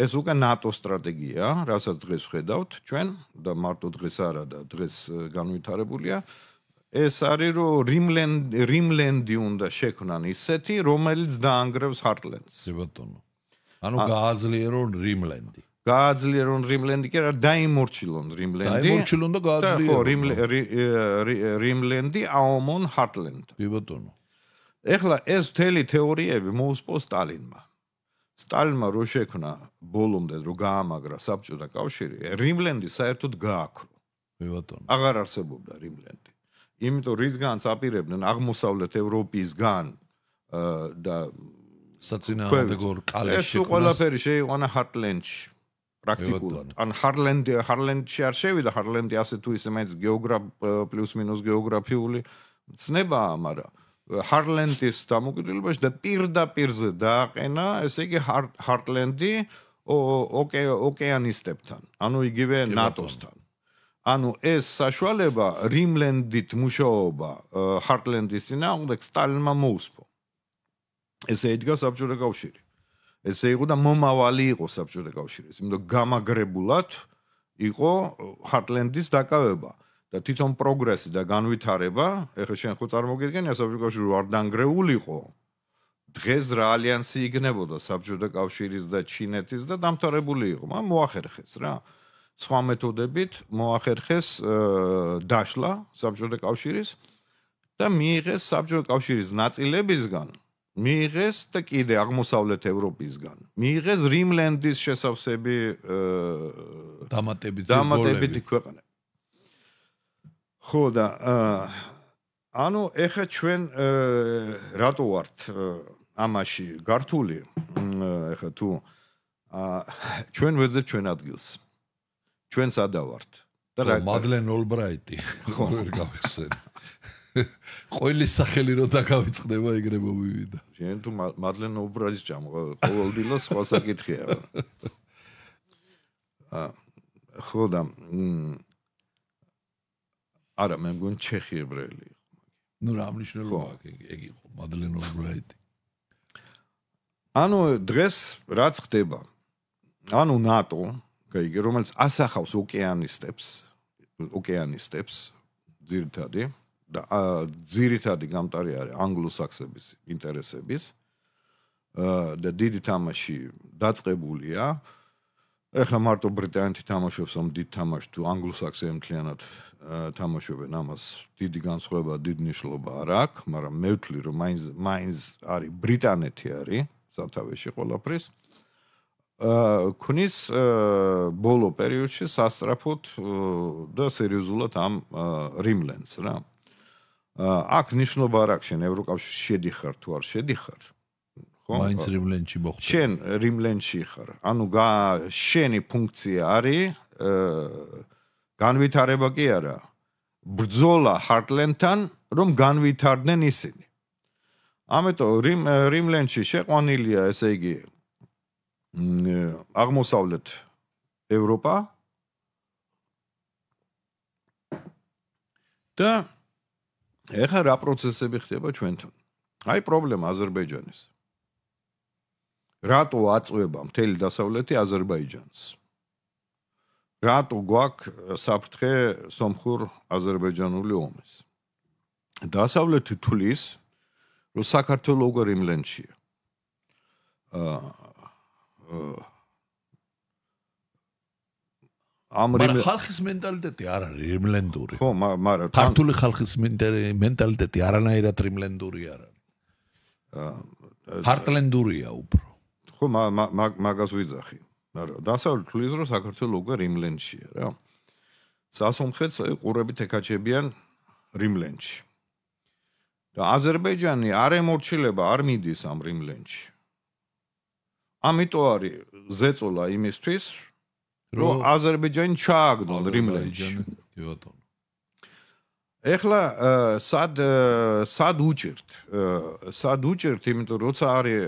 ეს უკვე ნატო სტრატეგია რასაც დღეს ხედავთ ჩვენ და მარტო დღეს არა და დღეს განვითარებულია ეს არის რომ რიმლენდ რიმლენდი უნდა შექმნან ისეთი რომელიც დაანგრევს ჰარტლენდს ბატონო ანუ გააძლიერონ რიმლენდი გააძლიერონ რიმლენდი კი არა დაიმორჩილონ რიმლენდი დაიმორჩილონ და გააძლიერონ ხო რიმლენდი აომონ ჰარტლენდ კი ბატონო ეხლა ეს თელი თეორიები მოუსპო სტალინმა სტალინმა რო შექმნა ბოლომდე რო გაამაგრა საბჭოთა კავშირი რიმლენდი საერთოდ გააქრო კი ბატონო აღარ არსებობდა რიმლენდი იმიტომ რისგანაც აპირებდნენ აღმოსავლეთ ევროპისგან და საცინა ადგორ კალეში ეს ყველაფერი შეიყვანა ჰარტლენდში პრაქტიკულად. ან ჰარლენდი ჰარლენდში არ შევიდა, ჰარლენდი ასე თუ ისე მეც გეოგრაფ პლუს მინუს გეოგრაფიული ცნებაა, მაგრამ ჰარლენდის დამოკიდებულებაში და პირდაპირზე დააყენა, ესე იგი ჰარტლენდი ოკე ოკეანისტებთან, ანუ იგივე ნატოსთან. ანუ ეს საშუალება რიმლენდით მუშაობა ჰარტლენდის ძინა უნდა სტალმა მოუსპო. ესე იგი საბჭოთა კავშირი. ესე იყო და მომავალი იყო საბჭოთა კავშირის. იმიტომ გამაგრებულად იყო ჰარტლენდის დაკავება და თვითონ პროგრესი და განვითარება, ეხლა შენ ხო წარმოგიდგენია საბჭოთა კავშირი არ დაანგრეულიყო. დღეს რა ალიანსი იქნებოდა საბჭოთა კავშირის და ჩინეთის და დამთავრებული იყო, მაგრამ მოახერხეს რა. სხვა მეთოდებით მოახერხეს დაშლა საბჭოთა კავშირის და მიიღეს საბჭოთა კავშირის ნაწილებისგან მიიღეს და კიდე აღმოსავლეთ ევროპისგან მიიღეს რიმლენდის შესავსები დამატებით დამატებით ქვეყანა ხო და ანუ ეხა ჩვენ რატო ვართ ამაში გართული ეხა თუ ჩვენ ვეძებ ჩვენ ადგილს ჩვენ სადა ვართ და რა მადლენ ოლბრაიტი ხო ვერ გავხსენ ყოველი სახელი რო დაგავიწყდება ეგრე მომივიდა. შენ თუ მადლენ ობრაზის ჭამ ყოველდილა სხვა საკითხია. აა ხო და არა მე მგონი ჩეხი ებრაელი იყო მაგრამ ნუ რა მნიშვნელობა აქვს ეგ იყო მადლენ ობრაიტი. ანუ დღეს რაც ხდება ანუ ნატო რომელიც ასახავს ოკეანისტებს ოკეანისტებს ძირთადად და ძირითადი გამტარი არის ანგლოსაქსების ინტერესების და დიდი თამაში დაწቀბულია ახლა მარტო ბრიტანეთი თამაშობს ამ დიდ თამაშს თუ ანგლოსაქსები მთლიანად თამაშობენ ამას დიდი განსხვავება დიდ ნიშნობა არ აქვს მაგრამ მე ვთვლი რომ მაინც მაინც არის ბრიტანეთი არის სათავეში ყველაფრის აა ქნის ბოლო პერიოდში სასწრაფოდ და სერიოზულად ამ რიმლენს რა აა აქ ნიშნობა არ აქვს შენ ევროკავშირში შედიხარ თუ არ შედიხარ ხო მაინც რიმლენში მოხდა შენ რიმლენში ხარ ანუ შენი ფუნქცია არის განვითარება კი არა ბრძოლა ჰარტლენთან რომ განვითარდნენ ისინი ამიტომ რიმ რიმლენში შეყვანილია ესე იგი აღმოსავლეთ ევროპა და ეხა რა პროცესები ხდება ჩვენთან? აი პრობლემა აზერბაიჯანის. რატო აწובה მთელი დასავლეთი აზერბაიჯანს? რატო გვაქვს საფრთხე სომხურ აზერბაიჯანული ომის? დასავლეთი თulis რომ საქართველოს გარემლენშია. აა ამრი მაგრამ ხალხის მენტალიტეტი არ არის რიმლენდური. ხო, მაგრამ ქართული ხალხის მენტალიტეტი არანაირად რიმლენდური არ არის. ჰარტლენდურია უფრო. ხო, მაგას ვიძახი. მაგრამ დასავლეთ ფლიზ რო საქართველოს უკვე რიმლენდშია რა. სასომხეთს ყურებით ეკაჩებიან რიმლენდში. და აზერბაიჯანი არ ემორჩილება არ მიდის ამ რიმლენდში. ამიტომ არის ზეწოლა იმისთვის, რომ აზერბაიჯანი ჩააგდო რიმლენჯი ბატონო ეხლა სად სად უჭერთ სად უჭერთ იმიტომ როცა არის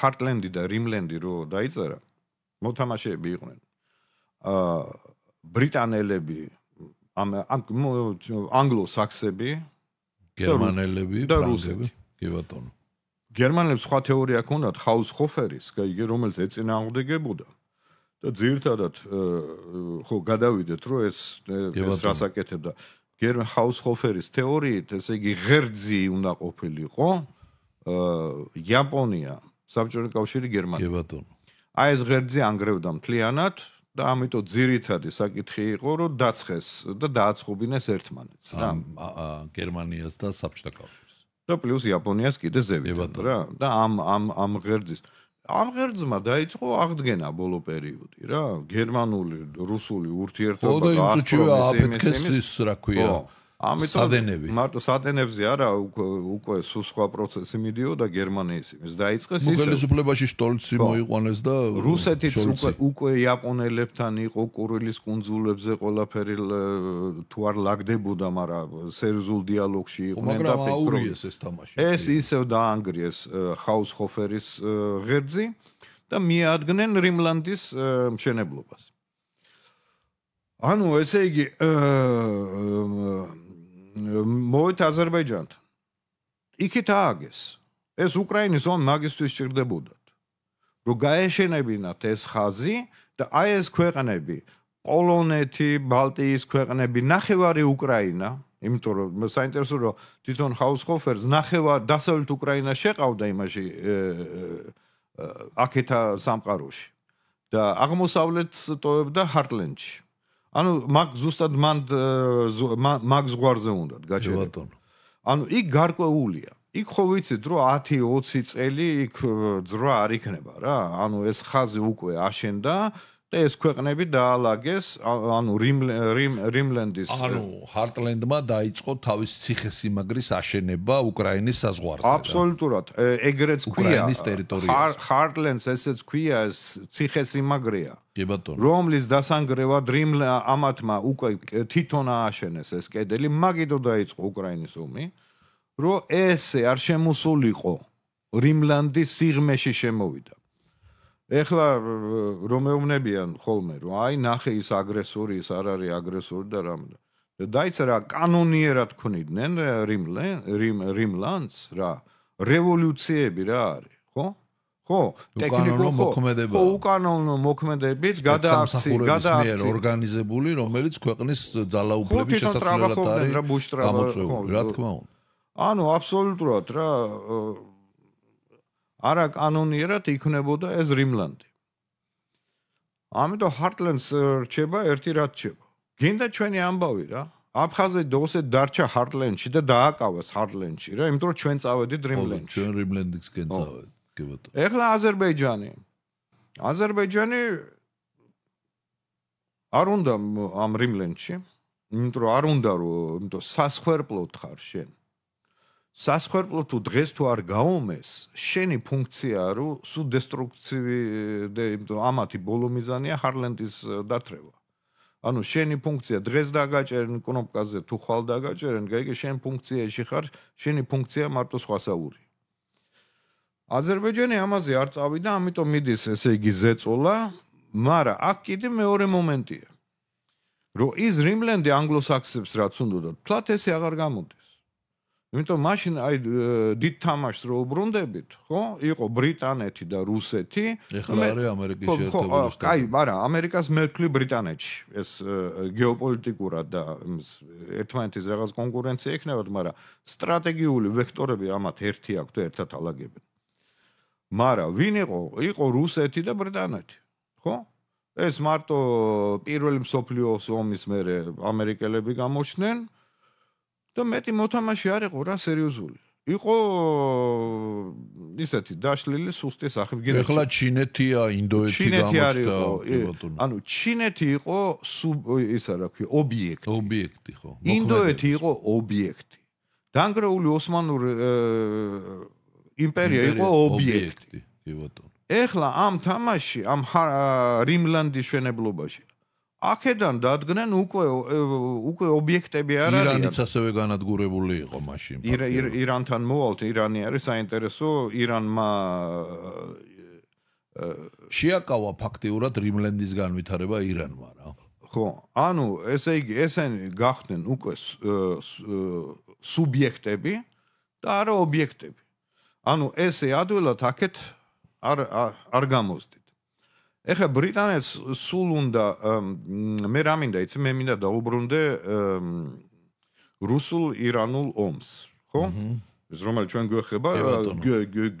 ჰარტლენდი და რიმლენდი რო დაიწერა მოთამაშეები იყვნენ ა ბრიტანელები ამ ანგლო-საქსები გერმანელები და რუსები კი ბატონო გერმანელებს სხვა თეორია ქონდათ ჰაუსჰოფერის რომელიც ეწინააღმდეგებოდა და ძირთადად ხო გადავიდეთ რომ ეს ეს რას აკეთებდა გერმ ჰაუსჰოფერის თეორიით ესე იგი ღერძი უნდა ყოფილიყო იაპონია საბჭოთა კავშირი გერმანია კი ბატონო აი ეს ღერძი ანგრევდა მთლიანად და ამიტომ ძირითადი საკითხი იყო რომ დაცხეს და დააცხობინეს ერთმანეთს რა გერმანიას და საბჭოთა კავშირს და პლუს იაპონიას კიდე ზევით რა და ამ ამ ამ ღერძის ამ ღერძმა დაიწყო აღდგენა ბოლო პერიოდი რა გერმანული რუსული ურთიერთობა და ასტრონომიის ეს ის რა ქვია ხო ამიტომ მარტო სატენებზე არა უკვე სულ სხვა პროცესი მიდიოდა გერმანიის იმის დაიწყეს ისე მოგელესუფლებაში შტოლცი მოიყვანეს და რუსეთიც უკვე უკვე იაპონელებთან იყო კურილის კონძულებზე ყველაფერი თუ არ ლაგდებოდა მაგრამ სერიოზულ დიალოგში იყვნენ და პეკროს ეს თამაში ეს ისევ დაანგრიეს ჰაუსჰოფერის ღერძი და მიადგნენ რიმლანდის მშენებლობას ანუ ესე იგი მოვით აზერბაიჯანთან. იქით ააგეს. ეს უკრაინის ომ მაგისტვის ჭირდებოდათ. რომ გაეშენებინათ ეს ხაზი და აი ეს ქვეყნები, პოლონეთი, ბალტიის ქვეყნები, ნახევარი უკრაინა, იმიტომ რომ საინტერესო რომ თვითონ ჰაუსჰოფერს ნახევარ დასავლეთ უკრაინას შეყავდა იმაში აკეთა სამყაროში და აღმოსავლეთს ტოვებდა ჰარტლენდში. ანუ მაგ ზუსტად მან э, მაგ ზღვარზე უნდა გაჩერება ბატონო ანუ იქ გარკვეულია იქ ხო ვიცი დრო 10 20 წელი იქ э, ძრა არ იქნება რა ანუ ეს ხაზი უკვე აშენდა და ეს ქვეყნები დაალაგეს, ანუ რიმ რიმ რიმლენდის ანუ ჰარტლენდმა დაიწყო თავის ციხესიმაგრის აშენება უკრაინის საზღვარზე. აბსოლუტურად, ეგრეთ ქვია ის ტერიტორია. ჰარტლენდს ესეც ქვია ეს ციხესიმაგრეა. კი ბატონო. რომლის დასანგრევა რიმ ამათმა უკვე თვითონ ააშენეს ეს კედელი, მაგედო დაიწყო უკრაინის ომი, რომ ესე არ შემოსულიყო რიმლანდის სიღმეში შემოვიდა. ეხლა რომ მეუბნებიან ხოლმე, რომ აი ნახე ის აგრესორი, ის არ არის აგრესორი და რამე. და დაიცერა კანონიერად ქნიდნენ რიმლე, რიმ რიმლანს რა. რევოლუციები რა არის, ხო? ხო, ტექნიკური მოქმედება. ხო, უკანონო მოქმედებით გადააქცი, გადააქცი ორგანიზებული, რომელიც ქვეყნის ძალაუფლების შესაძლებლად არის. ხო, რა თქმა უნდა. ანუ აბსოლუტურად რა, არა კანონიერად იქნებოდა ეს რიმლანდი. ამიტომ ჰარტლენს რჩება ერთი რაც შეგო. გინდა ჩვენი ამბავი რა? აფხაზეთ დოსეთ დარჩა ჰარტლენში და დააკავეს ჰარტლენში რა, იმიტომ რომ ჩვენ წავედით რიმლენდში. ჩვენ რიმლენდიქს გენწავეთ, კი ბატონო. ეხლა აზერბაიჯანი. აზერბაიჯანი არ უნდა ამ რიმლენდში, იმიტომ რომ არ უნდა რომ იმიტომ სასხერპლოთ ხარ შენ. სასხერპლო თუ დღეს თუ არ გაომეს, შენი ფუნქცია რო სუ დესტრუქტივი და ამათი ბოლო მიზანია ჰარლენდის დათრევა. ანუ შენი ფუნქცია დღეს დაგაჭერენ კნოპკაზე თუ ხვალ დაგაჭერენ, გეგე შენ ფუნქციაში ხარ, შენი ფუნქცია მარტო სხვასაური. აზერბაიჯანი ამაზე არ წავიდა, ამიტომ მიდის ესე იგი ზეწოლა, მაგრამ აქ კიდე მეორე მომენტია. რომ ის რიმლენდი ანგლოსაქსებს რაც უნდა და თლათ ესე აღარ გამოდი. იმიტომ მაშინ აი დიდ თამაშს რო უბრუნდებით, ხო? იყო ბრიტანეთი და რუსეთი. ეხლა არის ამერიკის შეერთებული ხო, კაი, მაგრამ ამერიკას მეკლი ბრიტანეთში. ეს გეოპოლიტიკურად და ერთმანეთის რაღაც კონკურენცია ექნებოდა, მაგრამ სტრატეგიული ვექტორები ამათ ერთი აქვთ და ერთად ალაგებენ. მაგრამ ვინ იყო? იყო რუსეთი და ბრიტანეთი, ხო? ეს მარტო პირველი მსოფლიო ომის მერე ამერიკელები გამოჩნდნენ. და მეტი მოთამაში არ იყო რა სერიოზული. იყო ისეთი დაშლილი სუსტი სახელმწიფო. ეხლა ჩინეთია, ინდოეთი და ჩინეთი არის. ანუ ჩინეთი იყო ისა რა ქვია, ობიექტი. ობიექტი ხო. ინდოეთი იყო ობიექტი. დაنگრეული ოსმანურ იმპერია იყო ობიექტი. კი ბატონო. ეხლა ამ თამაში, ამ რიმლანდის შენებლობაში აქედან დადგნენ უკვე უკვე ობიექტები არ არის. ირანიც ასევე განადგურებული იყო მაშინ. ირანთან მოვალთ, ირანი არის საინტერესო, ირანმა შეაკავა ფაქტიურად რიმლენდის განვითარება ირანმა რა. ხო, ანუ ესე იგი ესენ გახდნენ უკვე სუბიექტები და არა ობიექტები. ანუ ესე ადვილად აქეთ არ არ გამოსდი. ეხა ბრიტანეთს სულ უნდა მე რა მინდა იცი მე მინდა დაუბრუნდე რუსულ ირანულ ომს ხო ეს რომელიც ჩვენ გვეხება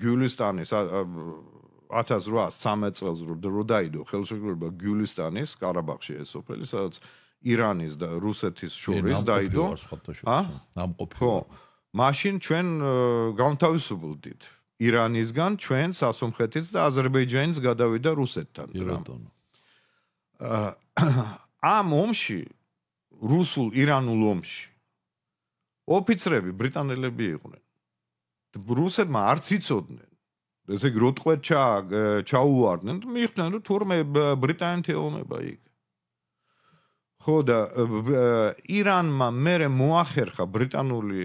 გულისტანის 1813 წელს რო დაიდო ხელშეკრულება გულისტანის ყარაბაღში ეს სოფელი სადაც ირანის და რუსეთის შორის დაიდო ა ნამყოფი ხო მაშინ ჩვენ განთავისუფლდით ირანისგან ჩვენ სასუმხეთიც და აზერბაიჯანის გადავიდა რუსეთთან რა ბატონო ამ ომში რუსულ ირანულ ომში ოფიცრები ბრიტანელები იყვნენ რუსებმა არც იცოდნენ ესე იგი როტყვეჩა ჩაუვარდნენ მიხვდნენ რომ თურმე ბრიტანეთი ომება იქ ხო და ირანმა მერე მოახერხა ბრიტანული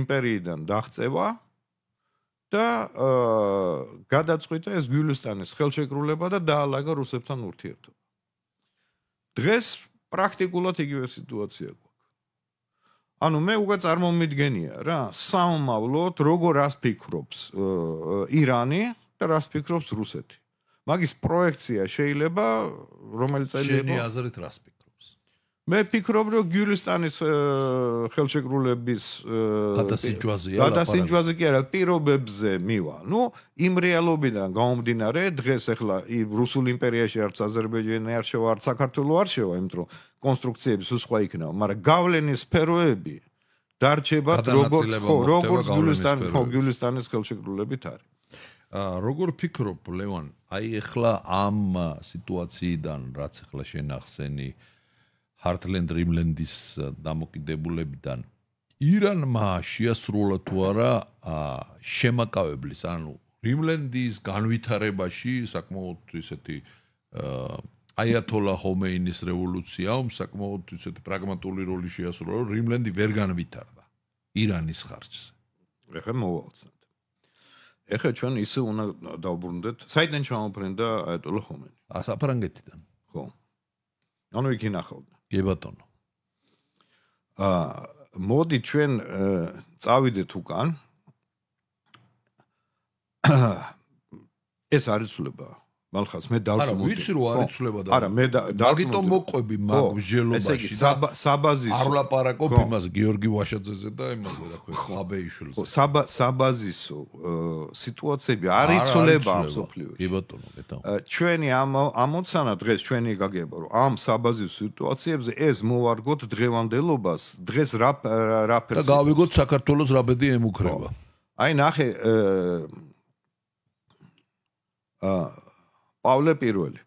იმპერიიდან დაღწევა და გადაწყვიტა ეს გულუსტანის ხელშეკრულება და დაალაგა რუსებთან ურთიერთობა. დღეს პრაქტიკულად იგივე სიტუაცია ანუ მე უკვე წარმომიდგენია რა, სამავლოთ როგორ რას ფიქრობს ირანი და რას ფიქრობს რუსეთი. მაგის პროექცია შეიძლება რომელი წელი იყოს? შენი აზრით რას ფიქრობს? მე ფიქრობ რომ გიურისტანის э, ხელშეკრულების э, გადასინჯვაზეა რა გადასინჯვაზე კი არა პირობებზე მივა ნუ იმ რეალობიდან გამომდინარე დღეს ახლა რუსულ იმპერიაში არც აზერბაიჯანი არ შევა არც საქართველოს არ შევა იმიტომ რომ კონსტრუქციები სხვა იქნება მაგრამ გავლენის სფეროები დარჩება როგორც ხო როგორც გიურისტანის ხო გიურისტანის ხელშეკრულებით არის ა როგორ ფიქრობ ლევან აი ახლა ამ э, სიტუაციიდან რაც ახლა შენახსენი აა Heartland Dreamland-ის დამოკიდებულებიდან ირანმა შეასრულა თუ არა შემაკავებლის ანუ Dreamland-ის განვითარებაში საკმაოდ ისეთი აიათოლა ხომეინის რევოლუციამ საკმაოდ ისეთი პრაგმატული როლი შეასრულა რომ Dreamland-ი ვერ განვითარდა ირანის ხარჯზე ეხა მოვალცეთ ეხა ჩვენ ისე უნდა დავბრუნდეთ საიდან ჩამოფრენდა აიათოლა ხომეინი ასაფრანგეთიდან ხო ანუ იქ ნახავდა კი ბატონო ა მოდი ჩვენ წავიდეთ უკან [coughs] ეს არის ცლება აა ბალხას მე დავსმოდი. არა, ვიცი რომ არ იცლება და. არა, მე დავსმოდი. მაგიტომ მოყვები მაგ ჟელობაში და საბაზის არ ლაპარაკობ იმას გიორგი ვაშაძეზე და იმას რა ქვია, ხაბეიშვილზე. ხო, საბაზის სიტუაციები არ იცლება ამ სოფლიოში. კი ბატონო, მეტო. ჩვენი ამ ამოცანა დღეს ჩვენი გაგება რომ ამ საბაზის სიტუაციებზე ეს მოვარგოთ დღევანდელობას, დღეს რა რა ფერს და გავიგოთ საქართველოს რაბედი ემუქრება. აი ნახე აა პავლე პირველი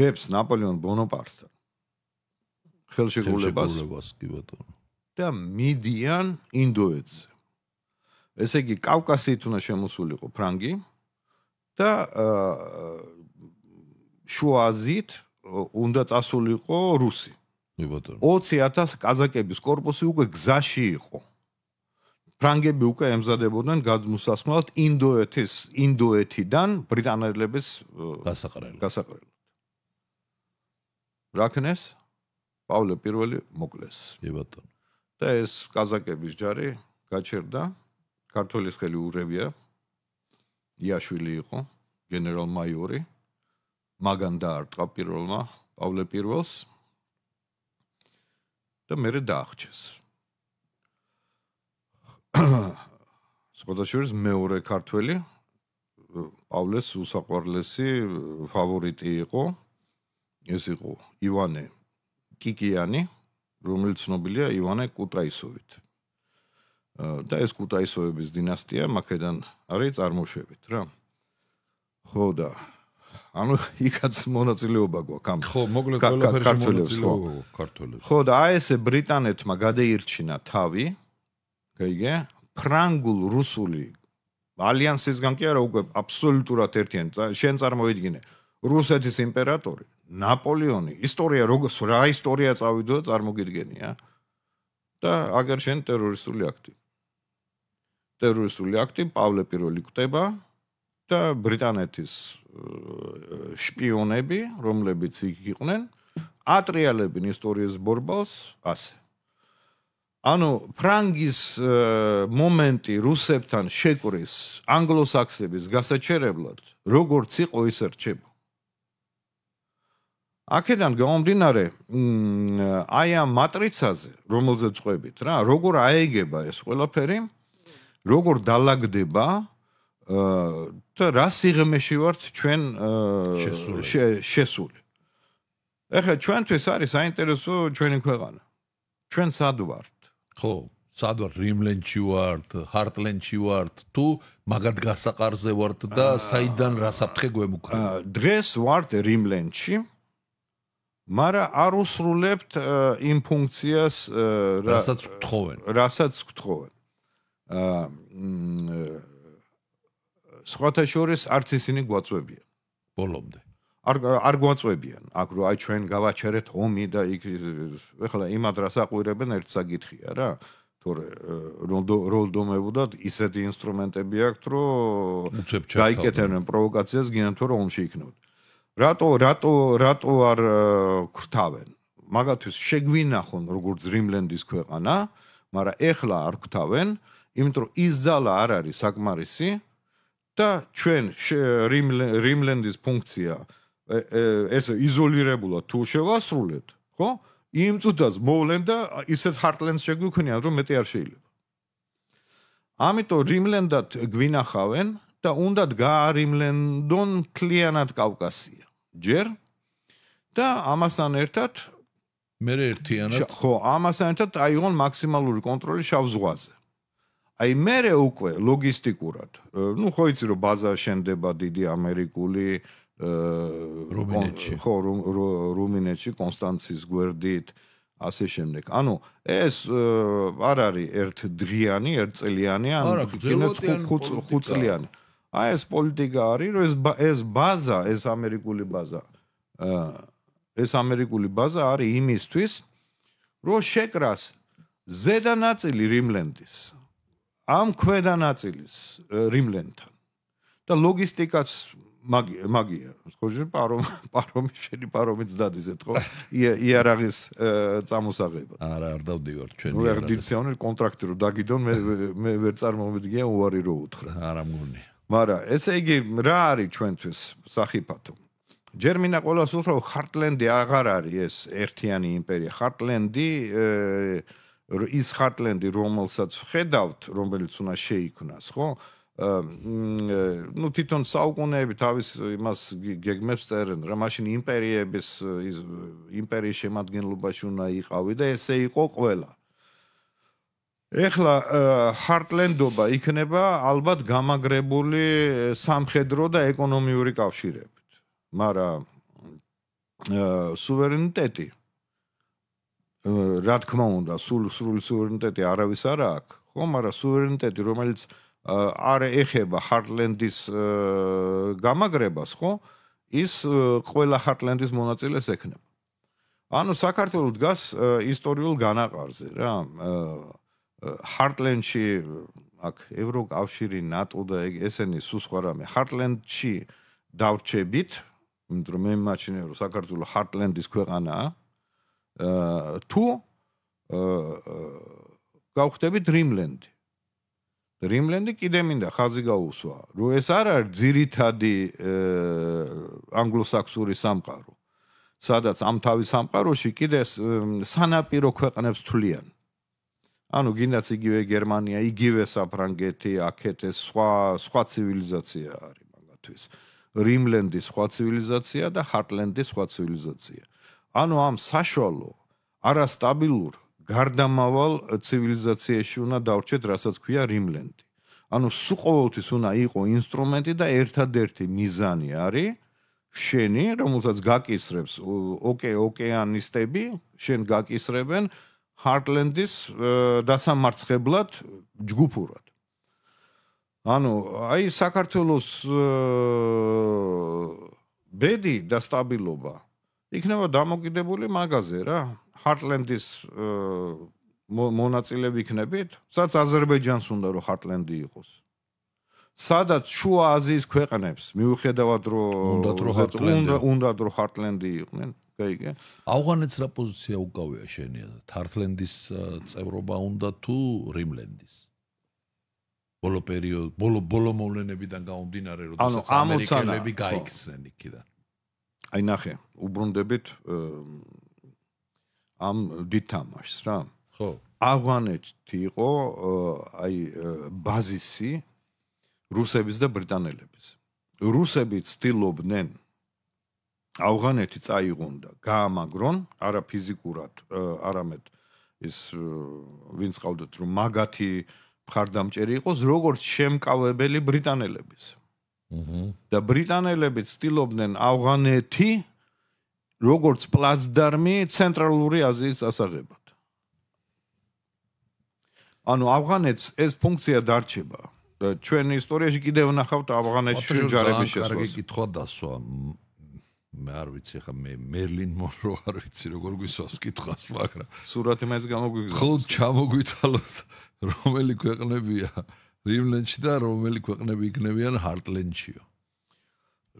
დებს ნაპოლეონ ბონაპარტს ხელშეკრულებას კი ბატონო და მიდიან ინდოეთზე ესე იგი კავკასიით უნდა შემოსულიყო ფრანგი და შუაზით უნდა წასულიყო რუსი კი ბატონო 20000 კაზაკების корпуსი უკვე გზაში იყო ფრანგები უკვე ემზადებოდნენ გადმოსასმელად ინდოეთის ინდოეთიდან ბრიტანელების გასაყრელად გასაყრელად რაკნეს პავლე პირველი მოკლეს კი ბატონო და ეს ყაზაკების ჯარი გაჩერდა ქართლის ხელი ურევია იაშვილი იყო გენერალ მაიორი მაგან დაარტყა პირველმა პავლე პირველს და მეორე დაახჩეს სხვადასხვაშორის მეორე ქართველი პავლეს უსაყვარლესი ფავორიტი იყო ეს იყო ივანე კიკიანი რომელიც ცნობილია ივანე კუტაისოვით და ეს კუტაისოვების დინასტია მაქედან არის წარმოშობით რა ხო და ანუ იქაც მონაწილეობა გვაქვს ამ ხო მოგლეთ ყველაფერში მონაწილეობა ქართველებს ხო და აი ესე ბრიტანეთმა გადაირჩინა თავი ეგე ფრანგულ რუსული ალიანსისგან კი არა უკვე აბსოლუტურად ერთიან შენ წარმოიდგინე რუსეთის იმპერატორი ნაპოლეონი ისტორია როგორ რა ისტორია წავიდო წარმოგიდგენია და აგერ შენ ტერორისტული აქტი ტერორისტული აქტი პავლე პირველი ქტება და ბრიტანეთის შპიონები რომლებიც იყვნენ ატრიალებენ ისტორიის ბორბალს ასე ანუ ფრანგის э, მომენტი რუსებთან შეკრის ანგლოსაქსების გასაჩერებლად როგორც იყო ისე რჩება აქედან გამომდინარე აი ამ матриცაზე რომელზეც წვებით რა როგორ აეგება ეს ყველაფერი როგორ დაлагდება э, და რა სიღმეში ვართ ჩვენ э, შესული ეხა ჩვენთვის არის საინტერესო ჩვენი ქვეყანა ჩვენ სად ვართ ხო სად ვარ რიმლენჩი ვარდ ჰარტლენჩი ვარდ თუ მაგად გასაყარზე ვარდ და საიდან რა საფთხე გვემუქრა დღეს ვარდ რიმლენჩი მარა არ უსრულებთ იმ ფუნქციას რასაც გთხოვენ რასაც გთხოვენ აა სხვათა შორის არც ისინი გვაწვევია ბოლომდე არ არ გვაწვევიან აქ რომ აი ჩვენ გავაჩერეთ ომი და იქ ეხლა იმ ადრას აყვირებენ ერთ საკითხია რა თორე როლდომებოდათ ისეთი ინსტრუმენტები აქვს რომ დაიკეთებენ პროვოკაციას გინან თუ რომში იქნებოდ რატო რატო რატო არ ქრთავენ მაგათთვის შეგვინახონ როგორ ზრიმლენდის ქვეყანა მაგრამ ეხლა არ ქრთავენ იმიტომ რომ ის ზალა არ არის საკმარისი და ჩვენ რიმლენდის ფუნქცია აა ეს იზოლირებულად თუ შევასრულეთ, ხო? იმ წუთას მოვლენ და ისეთ ჰარტლენს შეგვიქნიან, რომ მეტი არ შეიძლება. ამიტომ რიმლენდად გვინახავენ და უნდათ გაარიმლენდონ კლიანად კავკასია. ჯერ და ამასთან ერთად მე ერთიანად ხო, ამასთან ერთად აიღონ მაქსიმალური კონტროლი შავ ზღვაზე. აი მე უკვე ლოგისტიკურად, ну, ხო იცი რომ ბაზა შენდება დიდი ამერიკული, რუმინეთში ხო რუმინეთში კონსტანცის გვერდით ასე შემდეგ. ანუ ეს არ არის ერთ დღიანი, ერთ წელიანი, ან კიდევ 5 წელიანი. აი ეს პოლიტიკა არის, რომ ეს ეს ბაზა, ეს ამერიკული ბაზა. ეს ამერიკული ბაზა არის იმისთვის, რომ შეკრას ზედა ნაწილი რიმლენდის ამ ქვედა ნაწილის რიმლენთან და ლოგისტიკას მაგია მაგია ხოჟი პარომ პარომი შენი პარომიც დადის ეთქო იარაღის წამოსაღებად არა არ დავდივარ ჩვენი არა ტრადიციონალ კონტრაქტი რო დაგიდონ მე მე ვერ წარმომედგია უარი რო უთხრა არა მგონი მარა ესე იგი რა არის ჩვენთვის სახიფათო ჯერ მინა ყოველას უფრო ჰარტლენდი აღარ არის ეს ერთიანი იმპერია ჰარტლენდი ის ჰარტლენდი რომელსაც ხედავთ რომელიც უნდა შეიქმნას ხო ну თვითონ საუკუნეები თავის იმას გეგმებს წერენ რა მაშინ იმპერიების იმპერიის შემადგენლობაში უნდა იყავი და ესე იყო ყველა ეხლა ჰარტლენდობა იქნება ალბათ გამაგრებული სამხედრო და ეკონომიური კავშირებით მაგრამ სუვერენიტეტი რა თქმა უნდა სულ სრული სუვერენიტეტი არავის არ აქვს ხო მაგრამ სუვერენიტეტი რომელიც არ ეხება ჰარტლენდის გამაგრებას, ხო? ის ყველა ჰარტლენდის მონაწილეს ექნება. ანუ საქართველოს დგას ისტორიულ განაყარზე რა. ჰარტლენდში აქ ევროკავშირი, ნატო და ესენი სულ სხვა რამე. ჰარტლენდში დავრჩებით, იმიტომ რომ მე მაჩინე რომ საქართველოს ჰარტლენდის ქვეყანაა. აა თუ აა გავხდები დრიმლენდი. რიმლენდი კიდე მინდა ხაზი გაუსვა, რომ ეს არ არის ძირითადი ანგლოსაქსური სამყარო. სადაც ამ თავის სამყაროში კიდე სანაპირო ქვეყნებს თვლიან. ანუ გინდაც იგივე გერმანია, იგივე საფრანგეთი, აქეთეს სხვა სხვა ცივილიზაცია არის მაგათთვის. რიმლენდი სხვა ცივილიზაცია და ჰარტლენდი სხვა ცივილიზაცია. ანუ ამ საშუალო არასტაბილურ გარდამავალ ცივილიზაციაში უნდა დავრჩეთ, რასაც ქვია რიმლენდი. ანუ სულ ყოველთვის უნდა იყოს ინსტრუმენტი და ერთადერთი მიზანი არის შენი, რომელსაც გაკისრებს ოკე ოკეანისტები, შენ გაკისრებენ ჰარტლენდის დასამარცხებლად ჯგუფურად. ანუ აი საქართველოს ბედი და სტაბილობა იქნება დამოკიდებული მაღაზე რა. ჰარტლენდის მონაწილე ვიქნებით, სადაც აზერბაიჯანს უნდა რომ ჰარტლენდი იყოს. სადაც შუა აზიის ქვეყნებს მიუხედავად რომ უნდა უნდა რომ ჰარტლენდი იყვნენ, გეიგე? ავღანეთს რა პოზიცია უკავია შენია? ჰარტლენდის წევრობა უნდა თუ რიმლენდის? ბოლო პერიოდ ბოლო ბოლო მოვლენებიდან გამომდინარე რომ ანუ ამოცანები გაიქცნენ იქიდან. აი ნახე, უბრუნდებით ამ დითამაშს რა. ხო. აღვანეთი იყო აი ბაზისი რუსების და ბრიტანელების. რუსები ცდილობდნენ ავღანეთი წაიღონდა, გაამაგრონ, არა ფიზიკურად, არამედ ეს ვინც ყავდოთ რომ მაგათი ხარდამჭერი იყოს როგორც შემკავებელი ბრიტანელების. აჰა. და ბრიტანელები ცდილობდნენ ავღანეთი როგორც პლაცდარმი ცენტრალური აზიის ასაღებად. ანუ ავღანეთს ეს ფუნქცია დარჩება. ჩვენ ისტორიაში კიდევ ნახავთ ავღანეთში ჯარების შესვლას. კარგი კითხვა დასვა. მე არ ვიცი ხა მე მერლინ მონრო არ ვიცი როგორ გვისვას კითხავს მაგრამ სურათი მეც გამოგვიგზავნა. ხო ჩამოგვითალოთ რომელი ქვეყნებია რიმლენში და რომელი ქვეყნები იქნებიან ჰარტლენჩიო.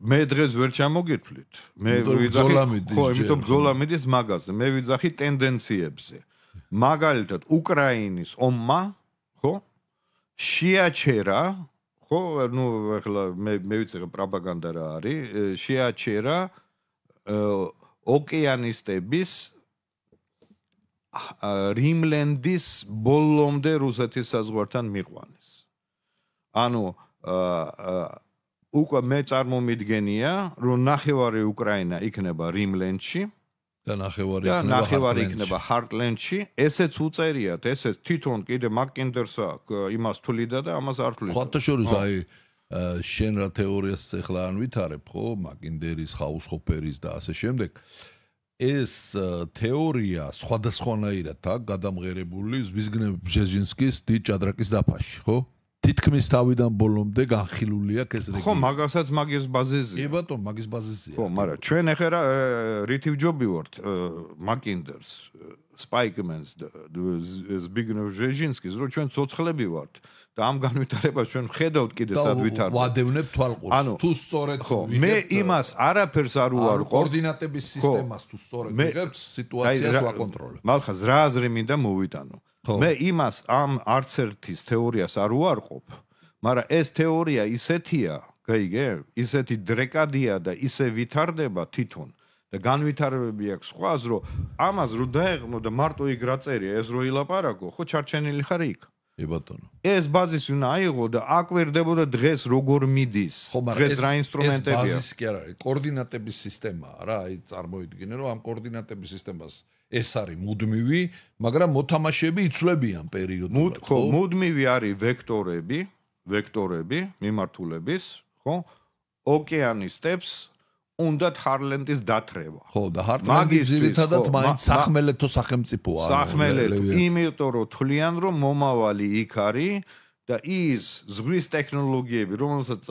მე დღეს ვერ ჩამოგეთვლით. მე ვიძახი ხო, იმიტომ ბზოლა მიდის მაღაზზე. მე ვიძახი ტენდენციებზე. მაგალითად, უკრაინის ომმა, ხო? შეაჩერა, ხო, ნუ ახლა მე მე ვიცი პროპაგანდა რა არის, შეაჩერა ოკეანისტების რიმლენდის ბოლომდე რუსეთის საზღვართან მიყვანეს. ანუ აა უკვე მე წარმომიდგენია, რომ ნახევარი უკრაინა იქნება რიმლენდში და ნახევარი იქნება და ნახევარი იქნება ჰარტლენდში. ესეც უწერიათ, ესეც თვითონ კიდე მაკინდერსა იმას თulliდა და ამას არ თulliდა. ფათაშორის აი შენ რა თეორიას ახლა ანვითარებ, ხო, მაკინდერის, ხაუსხოპერის და ასე შემდეგ. ეს თეორია სხვადასხვანაირადაა გადამღერებული ზვიგნებ ჟეჟინსკის დიჭადრაკის დაფაში, ხო? თითქმის თავიდან ბოლომდე განხილული აქვს ეს რეგიონი. ხო, მაგასაც მაგის ბაზაზეა. კი ბატონო, მაგის ბაზაზეა. ხო, მაგრამ ჩვენ ახლა რითი ვჯობი ვართ მაკინდერს, სპაიკმენს, ეს ბიგნო ჟეჟინსკის, რო ჩვენ ცოცხლები ვართ და ამ განვითარებას ჩვენ ხედავთ კიდე სად ვითარდება. და ვადევნებ თვალყურს. ანუ თუ სწორედ ხო, მე იმას არაფერს არ უარყო. კოორდინატების სისტემას თუ სწორედ იღებს, სიტუაციას ვაკონტროლებ. მაგრამ ზრა აზრი მინდა მოვიტანო. მე იმას ამ არც ერთის თეორიას არ უარყოფ, მაგრამ ეს თეორია ისეთია, გეიგე? ისეთი დრეკადია და ისე ვითარდება თვითონ და განვითარებები აქვს სხვას, რომ ამას რო დაეღმო და მარტო იქ რაწერია, ეს რო ილაპარაკო, ხო ჩარჩენილი ხარ იქ? ე ბატონო. ეს ბაზისი უნდა აიღო და აკვირდებოდა დღეს როგორ მიდის. დღეს რა ინსტრუმენტებია? ეს ბაზისი კი არ არის, კოორდინატების სისტემაა რა, აი წარმოიდგინე რომ ამ კოორდინატების სისტემას ეს არის მუდმივი, მაგრამ მოთამაშეები იცვლებიან პერიოდულად, ხო? მუდმივი არის ვექტორები, ვექტორები მიმართულების, ხო? ოკეანისტებს უნდა ჰარლენდის დათრევა. ხო, და ჰარლენდი ძირითადად მაინც სახმელეთო სახელმწიფოა. სახმელეთო, იმიტომ რომ თვლიან რომ მომავალი იქ არის და ის ზღვის ტექნოლოგიები, რომელსაც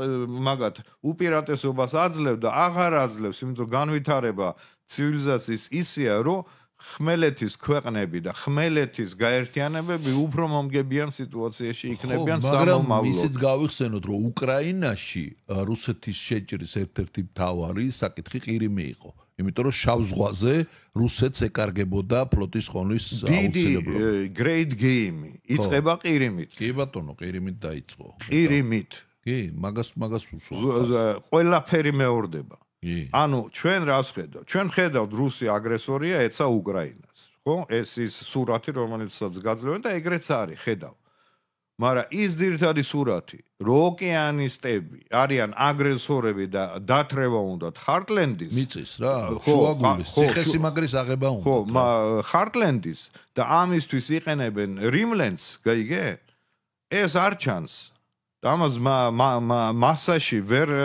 მაგათ უპირატესობას აძლევს და აღარ აძლევს, იმიტომ რომ განვითარება ცივილიზაციის ისეა, რომ ხმელეთის ქვეყნები და ხმელეთის გაერთიანებები უფრო მომგებიან სიტუაციაში იქნებიან სამომავლო. მაგრამ ისიც გავიხსენოთ, რომ უკრაინაში რუსეთის შეჭრის ერთ-ერთი მთავარი საკითხი ყირიმი იყო. იმიტომ რომ შავ ზღვაზე რუსეთს ეკარგებოდა ფლოტის ხონვის აუცილებლობა. დიდი great game იწება ყირიმით. კი ბატონო, ყირიმით დაიწყო. ყირიმით. კი, მაგას მაგას უსვამს. ყველაფერი მეორდება. ანუ ჩვენ რას ხედავთ? ჩვენ ხედავთ რუსი აგრესორია ეცა უკრაინას, ხო? ეს ის სურათი, რომელიცაც გაძლევენ და ეგრეც არის, ხედავ. მაგრამ ის ძირითადი სურათი, როკეანისტები არიან აგრესორები და დათრევა უნდათ ჰარტლენდის. მიწის რა, შუაგულის, ციხესიმაგრის აღება უნდა. ხო, ჰარტლენდის და ამისთვის იყენებენ რიმლენს, გაიგე? ეს არ ჩანს, და ამას მასაში ვერ э,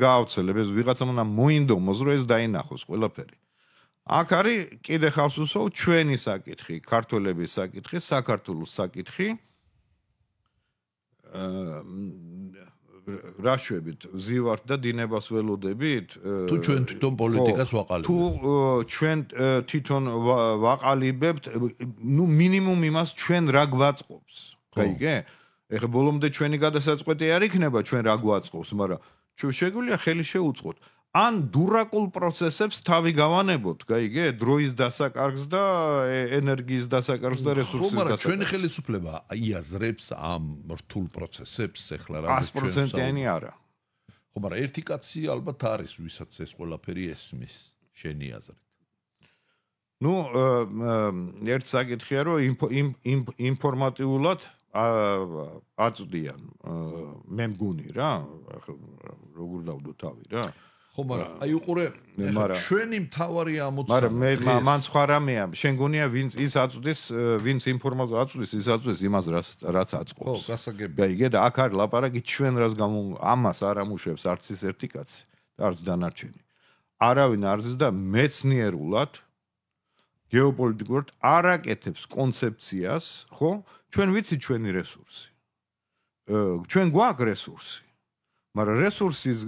გააოცელებ ეს ვიღაცამ უნდა მოინდომოს რომ ეს დაინახოს ყველაფერი აქ არის კიდე ხავს უსო ჩვენი საკითხი ქართველების საკითხი საქართველოს საკითხი აა რაშვებით ვზივართ და დინებას ველოდებით э, თუ ჩვენ თვითონ პოლიტიკას ვაყალიბებთ თუ ჩვენ თვითონ ვაყალიბებთ ნუ მინიმუმ იმას ჩვენ რა გვაწყობს გაიგე? აა ეხა ბოლომდე ჩვენი გადასაწყვეტი არ იქნება ჩვენ რა გვაწყობს, მაგრამ ჩვენ შეგვიძლია ხელი შეუწყოთ. ან დურაკულ პროცესებს თავი გავანებოთ, გაიგე? დროის დასაკარგს და ენერგიის დასაკარგს და რესურსის დასაკარგს. ხო, მაგრამ ჩვენი ხელისუფლება იაზრებს ამ რთულ პროცესებს, ეხლა რა ვიცი 100%-იანი არა. ხო, მაგრამ ერთი კაცი ალბათ არის, ვისაც ეს ყველაფერი ესმის, შენი აზრით. ნუ, ერთ საკითხია რომ ინფორმატიულად აწვდიან მე მგონი რა როგორ დავდო თავი რა ხო მაგრამ აი უყურე ჩვენი მთავარი ამოცანა მაგრამ მე მან სხვა რამეა შენ გონია ვინც ის აწვდის ვინც ინფორმაციას აწვდის ის აწვდის იმას რას რაც აწყობს ხო გასაგებია და იგი და აქ არის ლაპარაკი ჩვენ რას ამას არ ამუშევს არც ის ერთი კაცი და არც დანარჩენი არავინ არ ზდა მეცნიერულად გეოპოლიტიკურად არ აკეთებს კონცეფციას, ხო? ჩვენ ვიცით ჩვენი რესურსი. ჩვენ გვაქვს რესურსი. მაგრამ რესურსის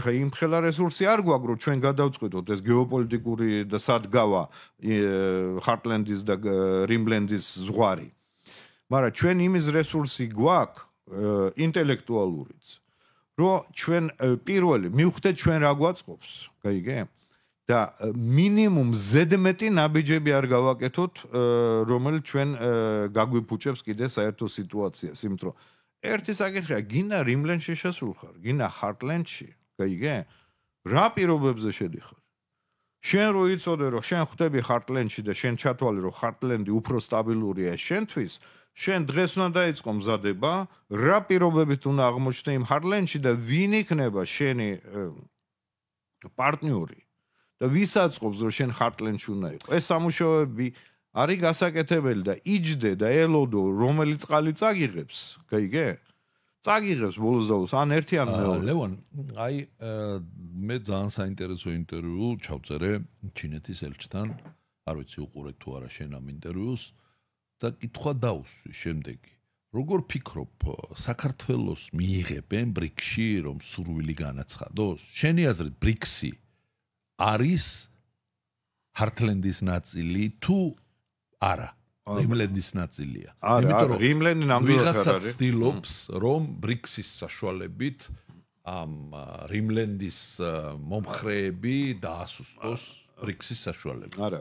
ეხა იმ ხელა რესურსი არ გვაქვს, რომ ჩვენ გადავწყვიტოთ ეს გეოპოლიტიკური და სადგავა ჰარტლენდის და რიმბლენდის ზღვარი. მაგრამ ჩვენ იმის რესურსი გვაქვს ინტელექტუალურიც. რომ ჩვენ პირველი მივხვდეთ ჩვენ რა გვაწყობს, გაიგე? და მინიმუმ ზედმეტი ნაბიჯები არ გავაკეთოთ, რომელიც ჩვენ გაგვიფუჭებს კიდე საერთო სიტუაციას, იმიტომ რომ ერთი საკითხია, გინდა რიმლენში შესულხარ, გინდა ჰარტლენში, გაიგე? რა პირობებზე შედიხარ? შენ რო იცოდე, რომ შენ ხვდები ჰარტლენში და შენ ჩათვალე, რომ ჰარტლენდი უფრო სტაბილურია შენთვის, შენ დღეს უნდა დაიწყო მზადება, რა პირობებით უნდა აღმოჩნდე იმ ჰარტლენში და ვინ იქნება შენი პარტნიორი? და ვისაწყობს რომ შენ ჰარტლენში უნდა იყო ეს სამუშოები არის გასაკეთებელი და იჯდე და ელოდო რომელი წყალი წაგიღებს გეიგე წაგიღებს ბოლოს დროს ან ერთი ან მეორე ლევონ აი მე ძალიან საინტერესო ინტერვიუ ჩავწერე ჩინეთის ელჩთან არ ვიცი უყურეთ თუ არა შენ ამ ინტერვიუს და კითხვა დაუსვი შემდეგი როგორ ფიქრობ საქართველოს მიიღებენ ბრიქსში რომ სურვილი განაცხადოს შენი აზრით ბრიქსი არის ჰარტლენდის ნაწილი თუ არა რიმლენდის ნაწილია იმიტომ რომ რიმლენი ნამდვილად არის ვიღაცაცდილობს რომ ბრიქსის საშუალებით ამ რიმლენდის მომხრეები დაასუსტოს ბრიქსის საშუალებით არა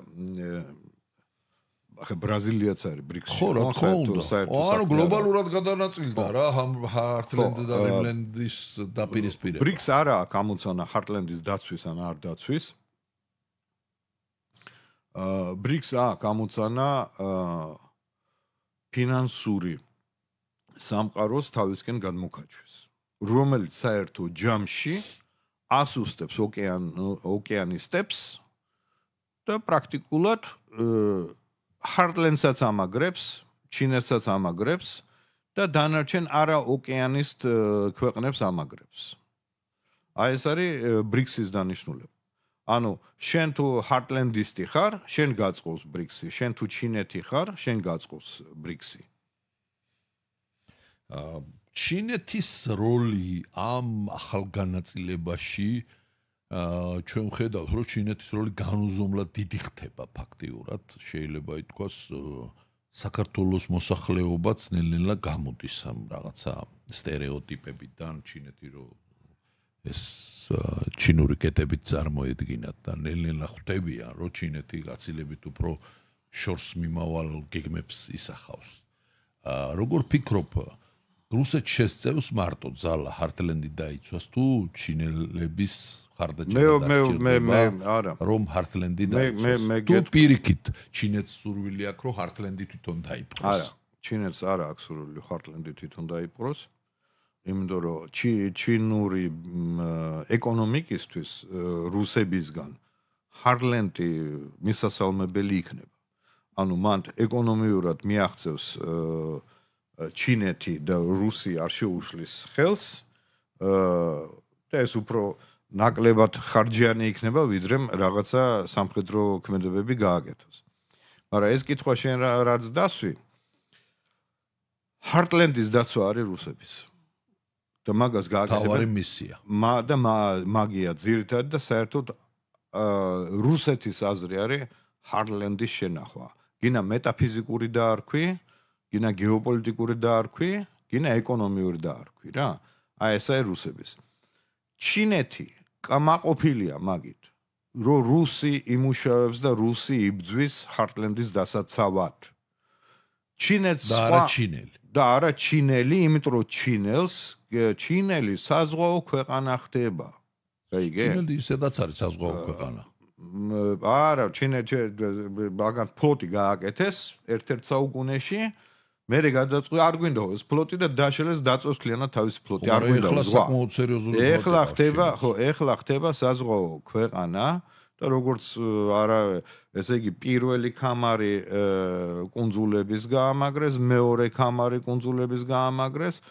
ახლა ბრაზილიაც არის ბრიქსში ხო რა თქმა უნდა აა გლობალურად გადანაწილდა რა ჰარტლენდი და რემლენდის დაპირისპირება ბრიქს არა აქ ამოცანა ჰარტლენდის დაცვის ან არ დაცვის აა ბრიქს აქ ამოცანა აა ფინანსური სამყაროს თავისკენ განმოქაჩვის რომელიც საერთო ჯამში ასუსტებს ოკეანის ოკეანის სტეპს და პრაქტიკულად აა ჰარტლენსაც ამაგრებს, ჩინელსაც ამაგრებს და დანარჩენ არა ოკეანის ქვეყნებს ამაგრებს. აი ეს არის ბრიქსის დანიშნულება. ანუ შენ თუ ჰარტლენდისტი ხარ, შენ გაწყოს ბრიქსი, შენ თუ ჩინეთი ხარ, შენ გაწყოს ბრიქსი. აა ჩინეთის როლი ამ ახალგანაწილებაში აა ჩვენ ვხედავთ, რომ ჩინეთის როლი განუზომლად დიდი ხდება ფაქტიურად, შეიძლება ითქვას საქართველოს მოსახლეობაც ნელ-ნელა გამოდის ამ რაღაცა стереოტიპებიდან, ჩინეთი რო ეს ჩინური კეთებით წარმოედგინათ და ნელ-ნელა ხვდებიან, რომ ჩინეთი გაცილებით უფრო შორს მიმავალ გეგმებს ისახავს. აა როგორ ფიქრობ, რუსეთ შეესწევს მარტო ზალა ჰარტლენდი დაიცვას თუ ჩინელების ხარდა ჩემთან რომ ჰარტლენდი დაიწყოს მე მე მე თუ პირიქით ჩინეთს სურვილი აქვს რომ ჰარტლენდი თვითონ დაიპყროს არა ჩინეთს არა აქვს სურვილი ჰარტლენდი თვითონ დაიპყროს იმიტომ რომ ჩინური ეკონომიკისთვის რუსებისგან ჰარტლენდი მისასალმებელი იქნება ანუ მან ეკონომიურად მიაღწევს ჩინეთი და რუსი არ შეუშლის ხელს და ეს უფრო ნაკლებად ხარჯიანი იქნება, ვიდრე რაღაცა სამხედრო ქმედებები გააკეთოს. მაგრამ ეს კითხვა შენ რაც დასვი? ჰარტლენდის დაცვა არის რუსების. და მაგას გააკეთებს თავარი მისია. მა და მაგია ძირთად და საერთოდ რუსეთის აზრი არის ჰარტლენდის შენახვა. გინა მეტაფიზიკური დაარქვი, გინა გეოპოლიტიკური დაარქვი, გინა ეკონომიური დაარქვი რა. აი ესაა რუსების. ჩინეთი კმაყოფილია მაგით რომ რუსი იმუშავებს და რუსი იბძვის ჰარტლენდის დასაცავად ჩინეთს და არა ჩინელი და არა ჩინელი იმიტომ რომ ჩინელს ჩინელი საზღვაო ქვეყანა ხდება გაიგე ჩინელი ისედაც არის საზღვაო ქვეყანა არა ჩინეთი მაგან ფოტი გააკეთეს ერთ-ერთ საუკუნეში მერე გადაწყვი არ გვინდაოს ფლოტი და დაშელეს დაწოს ქლიანა თავის ფლოტი არ გვინდაოს ზღვა ეხლა ხდება ხო ეხლა ხდება საზღო ქვეყანა და როგორც არა ესე იგი პირველი კამარი კონძულების გაამაგრეს მეორე კამარი კონძულების გაამაგრეს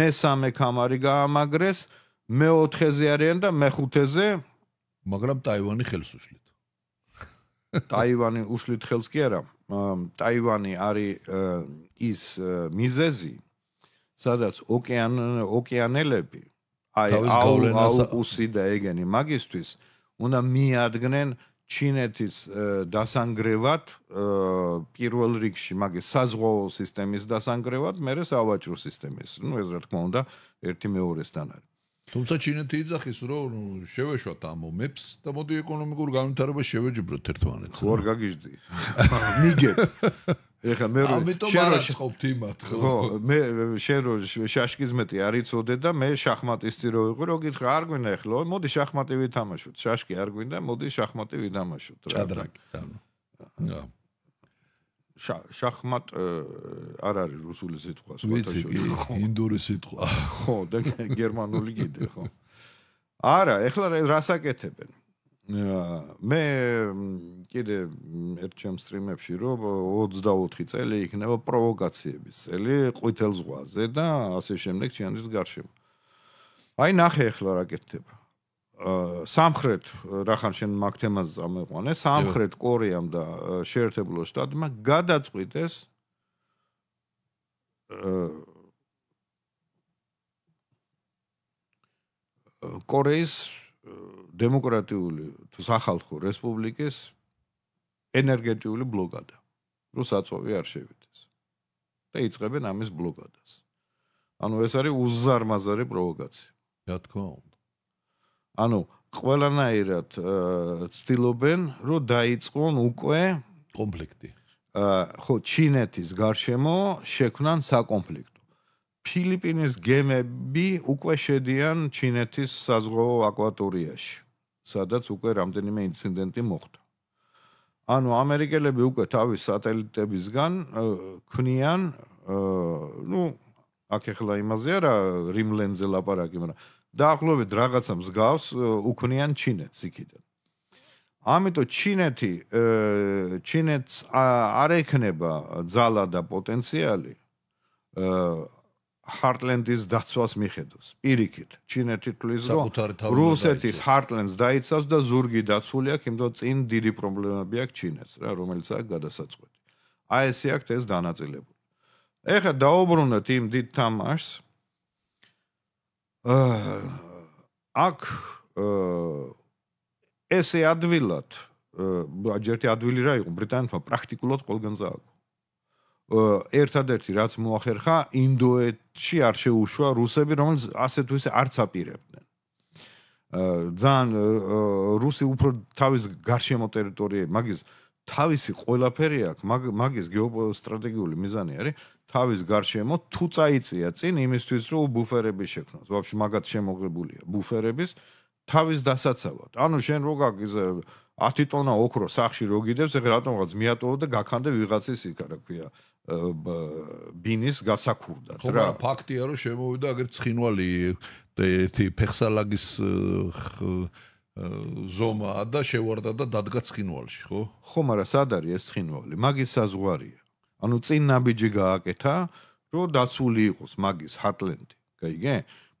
მესამე კამარი გაამაგრეს მეოთხეზე არიან და მეხუთეზე მაგრამ ტაივანი ხელს უშლით ტაივანი უშლით ხელს კი არა ტაივანი არის ის მიზეზი სადაც ოკეან ოკეანელები აი აუსი და ეგენი მაგისტვის უნდა მიადგნენ ჩინეთის დასანგრევად პირველ რიგში მაგის საზღვაო სისტემის დასანგრევად მეორე სავაჭრო სისტემის ნუ ეს რა თქმა უნდა ერთი მეორესთან არის თუმცა ჩინეთი იძახის რომ შევეშოთ ამ მომებს და მოდი ეკონომიკურ განვითარებას შევეჯიბროთ ერთმანეთს. ხო არ გაგიჟდი. [laughs] მიგე. ეხა მე რო შაშკი ხობთ იმათ ხო? ხო, მე შენ რო შაშკის მეტი არიწოდე და მე შახმატისტი რო ვიყო, რო გითხრა, არ გვინდა ახლა, მოდი შახმატი ვითამაშოთ. შაშკი არ გვინდა, მოდი შახმატი ვითამაშოთ. ჭადრაკი. ანუ. აა შახმატ э, არ არის რუსული სიტყვა სხვათა შორის ინდური სიტყვა [laughs] ხო და გერმანული კიდე ხო არა ეხლა რასაკეთებენ მე კიდე ერთ ჩემ სტრიმებში რომ 24 წელი იქნება პროვოკაციების წელი ყვითელ ზღვაზე და ასე შემდეგ ჩანდის გარშემო აი ნახე ეხლა რა კეთდება სამხრეთ რახან შენ მაგ თემას ამეყვანე სამხრეთ კორეამ და შეერთებულ შტატებმა გადაწყვიტეს კორეის დემოკრატიული თუ სახალხო რესპუბლიკის ენერგეტიკული ბლოკადა რო საწოვი არ შევიდეს და იწებენ ამის ბლოკადას ანუ ეს არის უზარმაზარი პროვოკაცია რა თქმა უნდა ანუ ყველანაირად ცდილობენ, რომ დაიწყონ უკვე კონფლიქტი. აა ხო, ჩინეთის გარშემო შექმნან საკონფლიქტო. ფილიპინის გემები უკვე შედიან ჩინეთის საზღვაო აკვატორიაში, სადაც უკვე რამდენიმე ინციდენტი მოხდა. ანუ ამერიკელები უკვე თავის სატელიტებისგან ქნიან აა ნუ აქ ახლა იმაზეა რა რიმლენზე ლაპარაკი, მაგრამ დაახლოებით რაღაცა მსგავს უქმნიან ჩინეთს იქიდან. ამიტომ ჩინეთი ჩინეთს არ ექნება ძალა და პოტენციალი ჰარტლენდის დაცვას მიხედოს. პირიქით, ჩინეთი თulis რო რუსეთი ჰარტლენდს დაიცავს და ზურგი დაცულია, იმდენ წინ დიდი პრობლემები აქვს ჩინეთს რა, რომელიც აქ გადასაწყვეტი. აი ესე აქ ეს დანაწილებული. ეხლა დაუბრუნოთ იმ დიდ თამაშს აქ ესე ადვილად ჯერ თი ადვილი რა იყო ბრიტანეთმა პრაქტიკულად ყველგან წააგო ერთადერთი რაც მოახერხა ინდოეთში არ შეუშვა რუსები რომელიც ასეთ უსე არც აპირებდნენ ძალიან რუსი უფრო თავის გარშემო ტერიტორიაზე მაგის თავისი ყველაფერი აქვს მაგის გეოსტრატეგიული მიზანი არის თავის გარშემო თუ წაიწია წინ იმისთვის რომ ბუფერები შექმნას. ვაფშე მაგათ შემოღებულია ბუფერების თავის დასაცავად. ანუ შენ რო გაგიზე 10 ტონა ოქრო სახში რო გიდებს, ეხლა რატომღაც მიატოვო და გაქანდე ვიღაცის იქა, რა ქვია, ბინის გასაქურდა. ხო, რა ფაქტია, რომ შემოვიდა აგერ ცხინვალი და ერთი ფეხსალაგის ზომა და შევარდა და დადგა ცხინვალში, ხო? ხო, მაგრამ სად არის ეს ცხინვალი? მაგის საზღვარია. ანუ წინ ნაბიჯი გააკეთა, რომ დაცული იყოს მაგის ჰარტლენდი, გაიგე?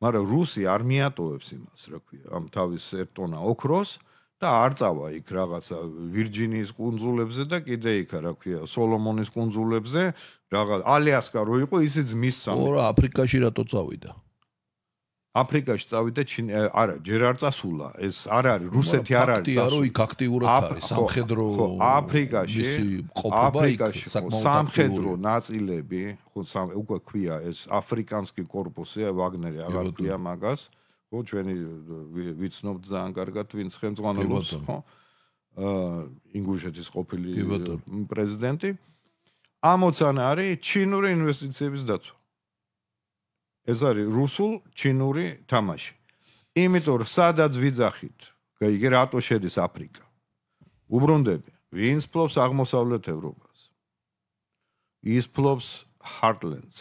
მაგრამ რუსი არ მიატოვებს იმას, რა ქვია, ამ თავის ერტონა ოქროს და არ წავა იქ რაღაცა ვირჯინიის კუნძულებზე და კიდე იქ რა ქვია, სოლომონის კუნძულებზე, რაღაც ალიასკა რო იყო, ისიც მის სამი. ორა აფრიკაში რატო წავიდა? აფრიკაში წავიდა ჩინ არა ჯერ არ წასულა ეს არ არის რუსეთი არ არის წასული აქტიურად იქ აქტიურად არის სამხედრო ხო აფრიკაში აფრიკაში სამხედრო ნაწილები ხო სამ უკვე ქვია ეს აფრიკანსკი корпуსი ვაგნერი აღარ ქვია მაგას ხო ჩვენი ვიცნობთ ძალიან კარგად ვინც ხელმძღვანელობს ხო ა ინგუშეთის ყოფილი პრეზიდენტი ამოცანა არის ჩინური ინვესტიციების დაცვა ეს არის რუსულ ჩინური თამაში. იმიტომ რომ სადაც ვიძახით, იგი რატო შედის აფრიკა? უბრუნდები, ვინც ფლობს აღმოსავლეთ ევროპას? ის ფლობს ჰარტლენდს.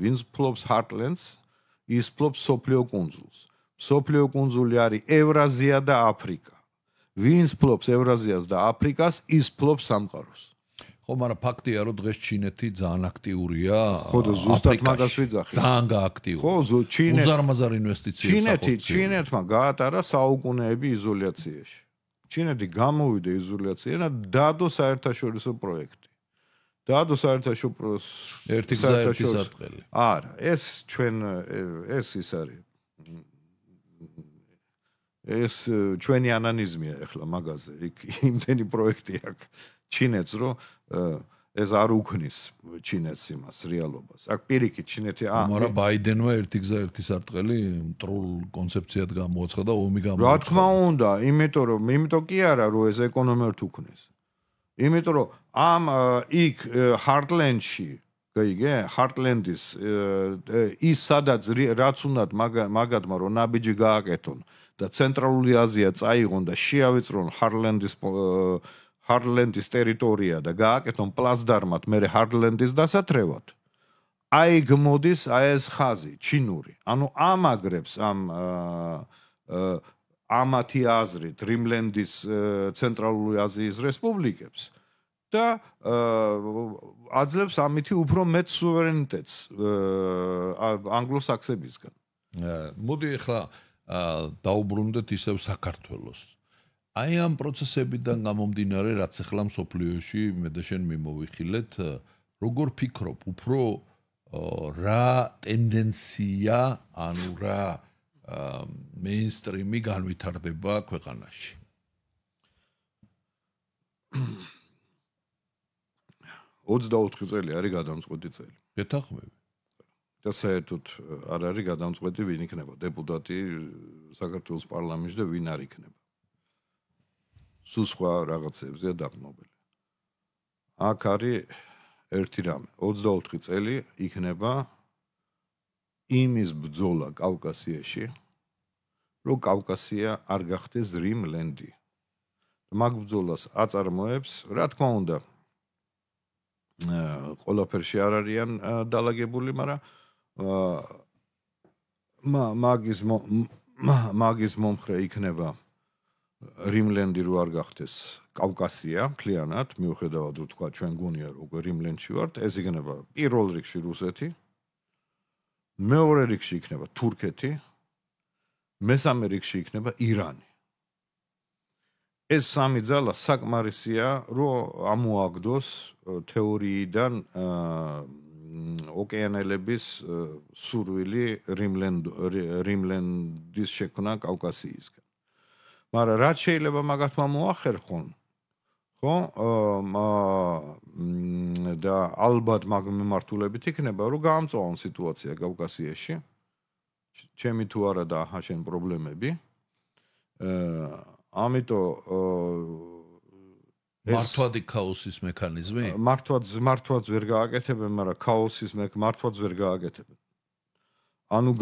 ვინც ფლობს ჰარტლენდს, ის ფლობს სოფლიო კონძულს. სოფლიო კონძული არის ევრაზია და აფრიკა. ვინც ფლობს ევრაზიას და აფრიკას, ის ფლობს სამყაროს. ხო, მაგრამ ფაქტია, რომ დღეს ჩინეთი ძალიან აქტიურია. ხო, ზუსტად მაგას ვიძახი. ძალიან გააქტიურია. ხო, ჩინეთი უზარმაზარ ინვესტიციებს ახორციელებს. ჩინეთი, ჩინეთმა გაატარა საუკუნეები იზოლაციაში. ჩინეთი გამოვიდა იზოლაციიდან და დადო საერთაშორისო პროექტი. დადო საერთაშორისო ერთი საერთაშორისო. არა, ეს ჩვენ ეს ის არის. ეს ჩვენი ანანიზმია ახლა მაგაზე. იქ იმდენი პროექტი აქვს ჩინეთს, რომ ეს არ უქნის ჩინეთს იმას რეალობას. აქ პირიქით ჩინეთი აა მარა ბაიდენმა ერთი გზა ერთი სარტყელი მტრულ კონცეფციად გამოაცხა და ომი გამოაცხა. რა თქმა უნდა, იმიტომ რომ იმიტომ კი არა რომ ეს ეკონომერტ უქნის. იმიტომ რომ ამ იქ ჰარტლენდში გეიგე ჰარტლენდის ის სადაც რაც უნდათ მაგადმა რომ ნაბიჯი გააკეთონ და ცენტრალური აზია წაიღონ და შეავიწრონ ჰარტლენდის აა ჰარდლენდის ტერიტორია და გააკეთონ პლაცდარმად მე ჰარდლენდის დასათრევად აი გმოდის აი ეს ხაზი ჩინური ანუ ამაგრებს ამ ამათი აზრით რიმლენდის э, ცენტრალური აზიის რესპუბლიკებს და э, აძლევს ამითი უფრო მეტ სუვერენიტეტს э, ანგლოსაქსებისგან მოდი ახლა დაუბრუნდეთ ისევ საქართველოს აი ამ პროცესებიდან გამომდინარე, რაც ახლა მსოფლიოში მე და შენ მიმოვიხილეთ, როგორ ფიქრობ, უფრო რა ტენდენცია, ანუ რა მეინსტრიმი განვითარდება ქვეყანაში? ოცდაოთხი წელი არის გადამწყვეტი წელი. გეთახმები. და საერთოდ არ არის გადამწყვეტი ვინ იქნება დეპუტატი საქართველოს პარლამენტში და ვინ არ იქნება. სულ სხვა რაღაცებზეა დაყნობილი. აქ არის ერთი რამე, 24 წელი იქნება იმის ბძოლა კავკასიაში, რომ კავკასია არ გახდეს რიმლენდი. მაგ ბძოლას აწარმოებს, რა თქმა უნდა, ყოლაფერში არ არიან დალაგებული, მაგრამ აა მაგის მაგის მომხრე იქნება რიმლენდი რო არ გახდეს კავკასია მთლიანად მიუხედავად რო თქვა ჩვენ გონია რომ რიმლენდში ვართ ეს იქნება პირველ რიგში რუსეთი მეორე რიგში იქნება თურქეთი მესამე რიგში იქნება ირანი ეს სამი ძალა საკმარისია რო ამოაგდოს თეორიიდან ოკეანელების სურვილი რიმლენდ რიმლენდის შექმნა კავკასიის მაგრამ რაც შეიძლება მაგათ მოახერხონ ხო აა და ალბათ მაგ მიმართულებით იქნება რომ გამწვავონ სიტუაცია კავკასიაში ჩემი თუ არა და ჰაშენ პრობლემები აა ამიტომ მართვადი ქაოსის მექანიზმი? მართვად მართვად ვერ გააკეთებენ, მაგრამ ქაოსის მექ მართვად ვერ გააკეთებენ. ანუ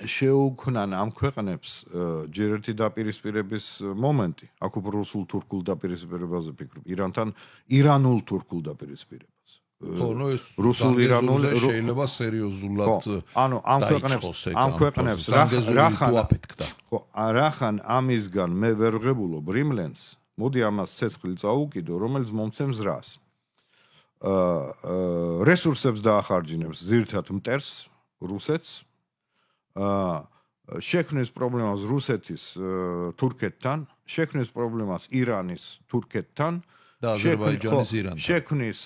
შეუქნან ამ ქვეყნებს ჯერერთი დაპირისპირების მომენტი აქ უფრო რუსულ თურქულ დაპირისპირებაზე ფიქრობ ირანთან ირანულ თურქულ დაპირისპირებას ხო ნუ ეს რუსულ ირანული შეიძლება სერიოზულად ანუ ამ ქვეყნებს ამ ქვეყნებს რახან ხო რახან ამისგან მე ვერ ვღებულო ბრიმლენს მოდი ამას ცეცხლი წაუკიდო რომელიც მომცემს რას აა რესურსებს დაახარჯინებს ზირთათ მტერს რუსეთს შექმნის პრობლემას რუსეთის თურქეთთან, შექმნის პრობლემას ირანის თურქეთთან და აზერბაიჯანის ირანთან. შექმნის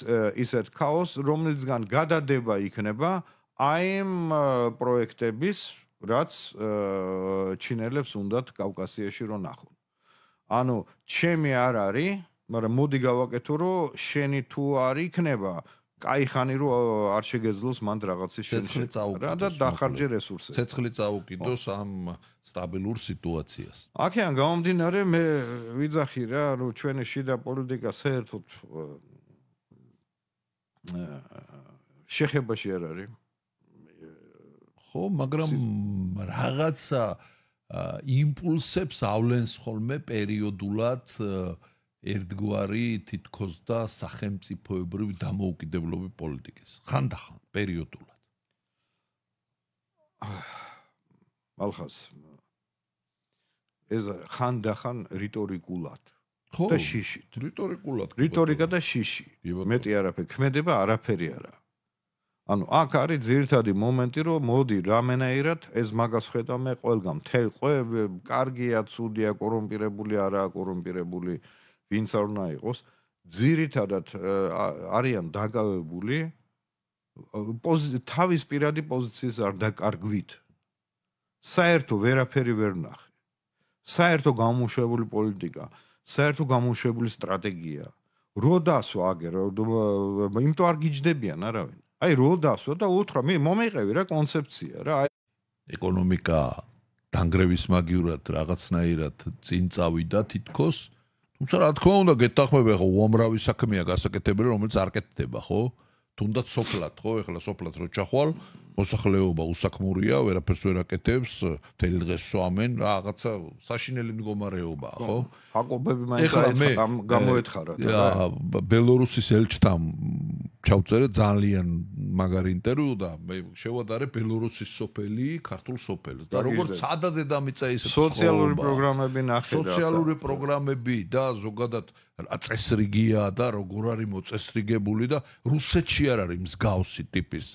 ისეთ ქაოს, რომელიცგან გადადება იქნება აი ამ პროექტების, რაც ჩინელებს უნდათ კავკასიაში რო ნახონ. ანუ ჩემი არ არის, მაგრამ მოდი გავაკეთო რომ შენი თუ არ იქნება, აა კაი ხანი რო არ შეგეძლოს მან რაღაცის შეჭრა და დახარჯე რესურსები. ცეცხლი წაუკიდოს ამ სტაბილურ სიტუაციას. აქეან გამომდინარე მე ვიძახი რა, რომ ჩვენი შიდა პოლიტიკა საერთოდ შეხებაში არ არის. ხო, მაგრამ რაღაცა იმპულსებს ავლენს ხოლმე პერიოდულად ერთგვარი თითქოს და სახელმწიფოებრივი დამოუკიდებლობის პოლიტიკის ხანდახან პერიოდულად. ალხას ეს ხანდახან რიტორიკულად ხო და შიში რიტორიკულად რიტორიკა და შიში მეტი არაფერი ქმედება არაფერი არა ანუ აქ არის ძირითადი მომენტი რომ მოდი რამენაირად ეს მაგას ხედავ მე ყველგან თელ ყვე კარგია ცუდია კორუმპირებული არა კორუმპირებული ვინც არ უნდა იყოს, ძირითადად არიან დაგავებული თავის პირადი პოზიციის არ დაკარგვით. საერთო ვერაფერი ვერ ნახე. საერთო გამოშვებული პოლიტიკა, საერთო გამოშვებული სტრატეგია. როდასო აგერ იმტო არ გიჯდებიან არავინ. აი როდასო და უთხრა მე მომიყევი რა კონცეფცია რა აი ეკონომიკა დანგრევის მაგივრად რაღაცნაირად წინ წავიდა თითქოს თუმცა რა თქმა უნდა გეთახმები ხო უამრავი საქმეა გასაკეთებელი რომელიც არ კეთდება ხო თუნდაც სოფლად ხო ეხლა სოფლად რო ჩახვალ მოსახლეობა უსაქმურია, ვერაფერს ვერ აკეთებს, მთელი დღეს სვამენ, რაღაცა საშინელი მდგომარეობაა, ხო? აკობები მაინც გამოეთხარა და აა ბელორუსის ელჩთან ჩავწერე ძალიან მაგარი ინტერვიუ და მე შევადარე ბელორუსის სოფელი, ქართულ სოფელს და როგორც სადა დედამიწა ისე სოციალური პროგრამები ნახე და სოციალური პროგრამები და ზოგადად აწესრიგია და როგორ არის მოწესრიგებული და რუსეთში არ არის მსგავსი ტიპის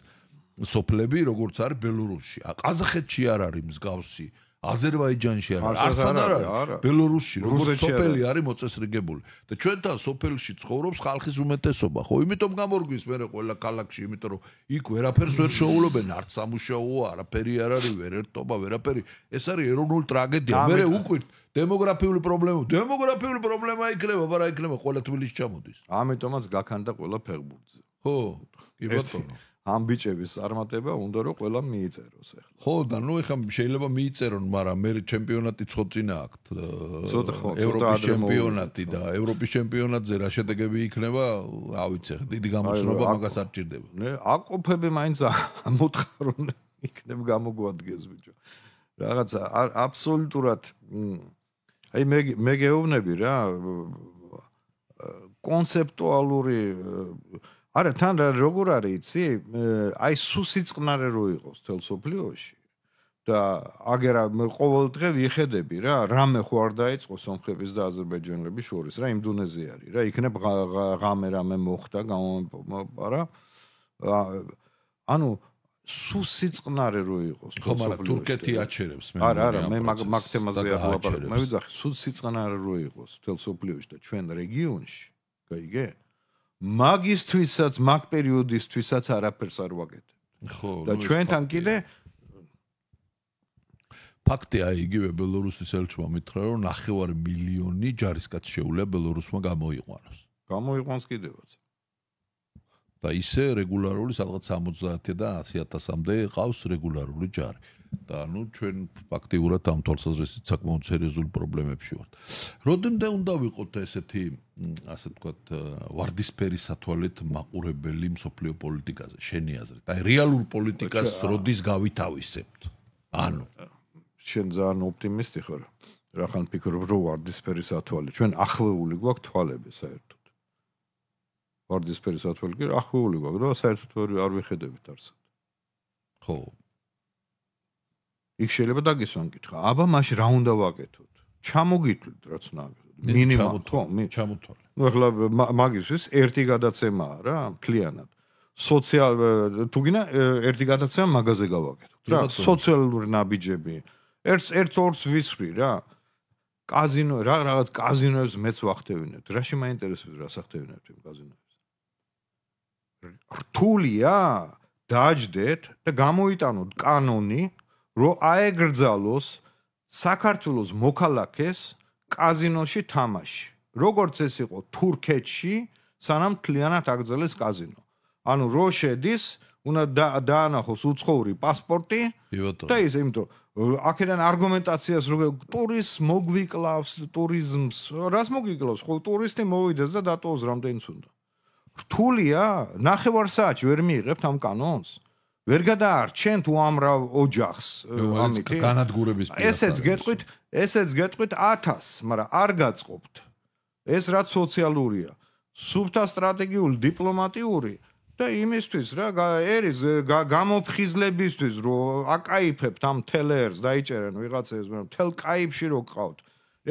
სოფლები, როგორც არის ბელორუსში. ყაზახეთში არ არის მსგავსი, აზერბაიჯანში არ არის. არსად არ არის. ბელორუსში როგორც სოფელი არის მოწესრიგებული და ჩვენთან სოფელში ცხოვრობს ხალხის უმეტესობა, ხო? იმიტომ გამორგვის მე ყველა ქალაქში, იმიტომ რომ იქ ვერაფერს ვერ შეულობენ, არც სამუშაოა, არაფერი არ არის, ვერ ერთობა, ვერაფერი. ეს არის ეროვნული ტრაგედია. მე უკვე დემოგრაფიული პრობლემა, დემოგრაფიული პრობლემა იქნება, ბარა იქნება, ყველა თბილისში ჩამოდის. ამიტომაც გაქანდა ყველა ფეხბურთზე. ხო, კი ბატონო. ამ ბიჭების წარმატება უნდა რომ ყველა მიიწეროს ახლა. ხო და ნუ ახლა შეიძლება მიიწერონ, მაგრამ მე ჩემპიონატი ცოტინა აქვს. ცოტა ხო, ევროპის ჩემპიონატი და ევროპის ჩემპიონატზე რა შედეგები იქნება, რა ვიცი, დიდი გამოცნობა მაგას არ ჭირდება. მე აკოფები მაინც ამოთხარონ იქნება გამოგوادგეს ბიჭო. რაღაცა აბსოლუტურად აი მე მე გეუბნები რა კონცეპტუალური არა თან რა როგორ არის იცი აი სუსიწყნარე რო იყოს თელსოფლიოში და აგერა ყოველდღე ვიხედები რა რამე ხო არ დაიწყო სომხების და აზერბაიჯანელების შორის რა იმდუნეზე არის რა იქნებ ღამე რამე მოხდა გამომეპარა ანუ სუსიწყნარე რო იყოს თელსოფლიოში ხო მაგრამ თურქეთი აჩერებს მე არა არა მე მაგ მაგ თემაზე არ ვაბარებ მე ვიძახი სუსიწყნარე რო იყოს თელსოფლიოში და ჩვენ რეგიონში გაიგე მაგისტვისაც მაგ პერიოდისთვისაც არაფერს არ ვაკეთებ. ხო, და ჩვენთან კიდე ფაქტია იგივე ბელორუსის ელჩმა მითხრა რომ 9 მილიონი ჯარისკაც შეუულა ბელორუსმა გამოიყვანოს. გამოიყვანს კიდევაც. და ისე რეგულარული სადღაც 70-ი და 100000-მდე ყავს რეგულარული ჯარი. და ნუ ჩვენ ფაქტიურად ამ თვალსაზრისით საკმაოდ სერიოზულ პრობლემებში ვართ. როდემდე უნდა ვიყოთ ესეთი ასე ვთქვათ ვარდისფერი სათვალეთ მაყურებელი მსოფლიო პოლიტიკაზე შენი აზრით. აი რეალურ პოლიტიკას როდის გავითავისებთ? ანუ შენ ძალიან ოპტიმისტი ხარ. რახან ფიქრობ რო ვარდისფერი სათვალე ჩვენ ახლეული გვაქვს თვალები საერთოდ. ვარდისფერი სათვალე კი ახლეული გვაქვს და საერთოდ ვერ ვიხედებით არც. ხო, იქ შეიძლება დაგესვან კითხვა აბა მაშინ რა უნდა ვაკეთოთ ჩამოგიტვით რა ცნობით მინიმუმ თო ჩამოთვალე ну ახლა მაგის ეს ერთი გადაცემა რა მთლიანად სოციალ თუ გინდა ერთი გადაცემა მაღაზე გავაკეთოთ რა სოციალური ნაბიჯები ერთ ერთ ორს ვისვრი რა казино რა რაღაც казиноებს მეც ვახტევინებ რაში მაინტერესებს რა სახტევინებ იმ казиноებს რთულია დაждეთ და გამოიტანოთ კანონი რომ აეგრძალოს საქართველოს მოქალაქეს კაზინოში თამაში. როგორც ეს იყო თურქეთში, სანამ თლიანად აგძლეს კაზინო. ანუ რო შედის, უნდა დაანახოს უცხოური პასპორტი. და ის იმიტომ აქედან არგუმენტაციას როგორ ტურის მოგვიკლავს ტურიზმს, რას მოგიკლავს? ხო ტურისტი მოვიდეს და დატოვოს რამდენიც უნდა. რთულია, ნახევარ საათში ვერ მიიღებთ ამ კანონს. ვერ გადაარჩენთ უამრავ ოჯახს ამიტომ განადგურების პირას ესეც გეტყვით ესეც გეტყვით 1000 მაგრამ არ გაწყობთ ეს რაც სოციალურია სუბთა სტრატეგიული დიპლომატიური და იმისთვის რა ერის გამოფხიზლებისთვის რომ აკაიფებთ ამ თელერს დაიჭერენ ვიღაცებს მაგრამ თელ кайფში რო გყავთ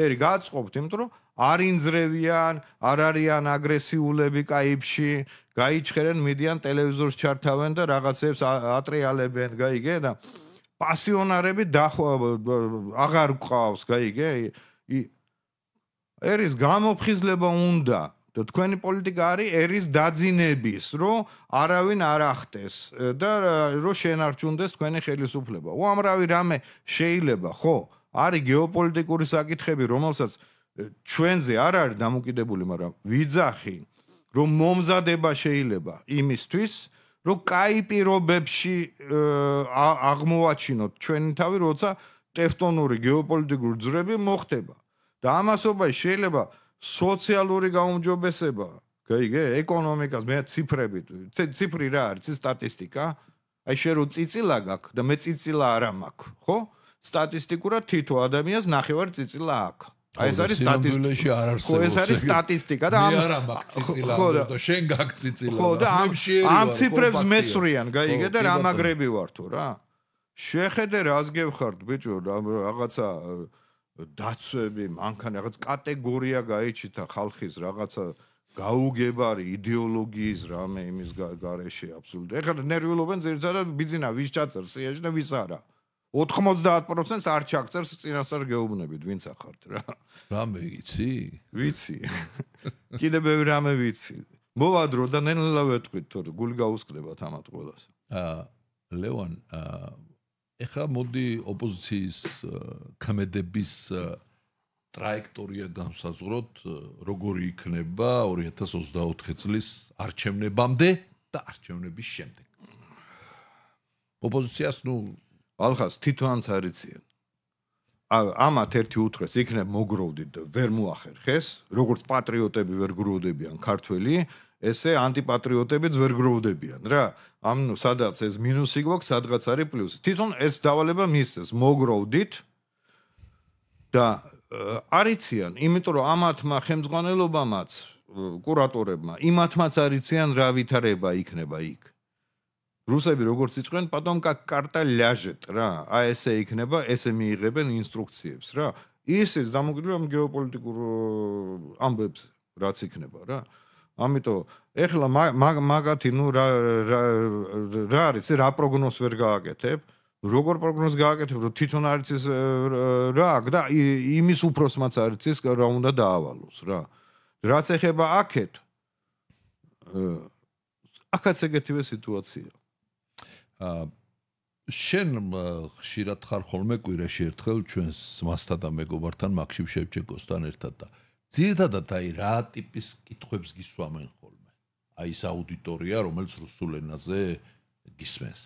ერი გაწყობთ იმიტომ რომ არ ინძრევიან არ არიან აგრესიულები кайფში გაიჩხერენ, მიდიან ტელევიზორს ჩართავენ და რაღაცებს ატრიალებენ, გაიგე და პასიონარები და აღარ ყავს, გაიგე? ერის გამოფხიზლება უნდა და თქვენი პოლიტიკა არის ერის დაძინების, რომ არავინ არ ახტეს და რომ შენარჩუნდეს თქვენი ხელისუფლება. უამრავი რამე შეიძლება, ხო? არის გეოპოლიტიკური საკითხები, რომელსაც ჩვენზე არ არის დამოკიდებული, მაგრამ ვიძახინ რომ მომზადება შეიძლება იმისთვის, რომ კაი პირობებში აღმოვაჩინოთ ჩვენი თავი, როცა ტექტონური გეოპოლიტიკური ძრები მოხდება. და ამასობაში შეიძლება სოციალური გაუმჯობესება. გეიგე, ეკონომიკას მე ციფრები, ციფრი რა არის? სტატისტიკა. აი შე რო ციცილა გაქვს და მე ციცილა არ მაქვს, ხო? სტატისტიკურად თითო ადამიანს ნახევარი ციცილა აქვს. აი ეს არის სტატისტიკა. ხო, ეს არის სტატისტიკა და ამ ხო და შენ გაგციცილა. ხო და ამ ამ ციფრებს მესურიან, გაიგე და რამაგრები ვარ თუ რა. შეხედე რას გევხარდ ბიჭო, რაღაცა დაცვები, მანქანა, რაღაც კატეგორია გაიჩითა ხალხის რაღაცა გაუგებარი იდეოლოგიის რამე იმის გარეშე აბსოლუტურად. ეხლა ნერვიულობენ ზედა და ბიძინა ვის ჩაწერ სიაში და ვის არა. 90%-ს არ ჩაგწერს წინასწარ გეუბნებით, ვინც ახართ რა. რამე იცი? ვიცი. კიდე ბევრი რამე ვიცი. მოვადრო და ნელა ვეტყვით, თორ გული გაუსკლებათ ამათ ყველას. აა ლევან, აა ეხა მოდი ოპოზიციის კომედების траекტორია განსაზღვროთ, როგორი იქნება 2024 წლის არჩევნებამდე და არჩევნების შემდეგ. ოპოზიციას ნუ ალხას თვითონაც არიციან. ამათ ერთი უთხრეს, იქნებ მოგროვდით და ვერ მოახერ ხეს, როგორც პატრიოტები ვერ გროვდებიან ქართველი, ესე ანტიპატრიოტებიც ვერ გროვდებიან, რა. ამ ნუ სადაც ეს მინუსი გვაქვს, სადღაც არის პლუსი. თვითონ ეს დავალება მისცეს, მოგროვდით და არიციან, იმიტომ რომ ამათმა ხელმძღვანელობამაც, კურატორებმა, იმათმაც არიციან რა ვითარება იქნება იქ. რუსები როგორც იწვენ, потом как карта ляжет, რა. აი ესე იქნება, ესე მიიღებენ ინსტრუქციებს, რა. ისიც დამოკიდებულია გეოპოლიტიკურ ამბებს, რაც იქნება, რა. ამიტომ ეხლა მაგათი ნუ რა რა არის რა პროგნოზ ვერ გააკეთებ? როგორ პროგნოზ გააკეთებ, რომ თვითონ არის ეს რა და იმის უпрос მაც არის ეს რა უნდა დაავალოს, რა. რაც ეხება აქეთ აკაცეგეთივე სიტუაცია. შენ ხშირად ხარ ხოლმე კვირაში ერთხელ ჩვენს მასთან და მეგობართან მაქსიმ შევჩეკოსთან ერთად და ძირითადად აი რა ტიპის კითხვებს გისვამენ ხოლმე? აი ეს აუდიტორია, რომელიც რუსულ ენაზე გისმენს.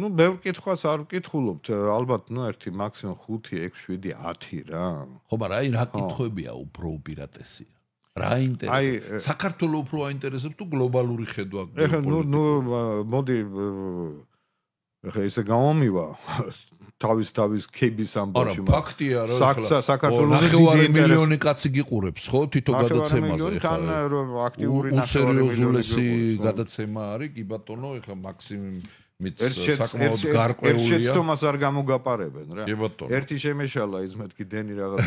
ну ბევრ კითხვას არ ვკითხულობთ ალბათ ნუ ერთი მაქსიმუმ 5 6 7 10 რა ხო მაგრამ აი რა კითხვებია უბრალოდ პირატესია რა ინტერესებს? აი, საქართველოს უფრო აინტერესებს თუ გლობალური ხედვა? ეხა ნუ ნუ მოდი ეხა ესე გამომივა. თავის თავის კების ამბავში მაგრამ ფაქტია რომ ახლა საქართველოს დიდი მილიონი კაცი გიყურებს ხო თვითო გადაცემაზე ახლა მილიონი თან რომ აქტიური ნახევარი გადაცემა არის კი ბატონო ახლა მაქსიმუმ საქმეობს გარკვეულია ერთ შეცდომას არ გამოგაპარებენ რა ერთი შემეშალა ის მეთქი დენი რაღაც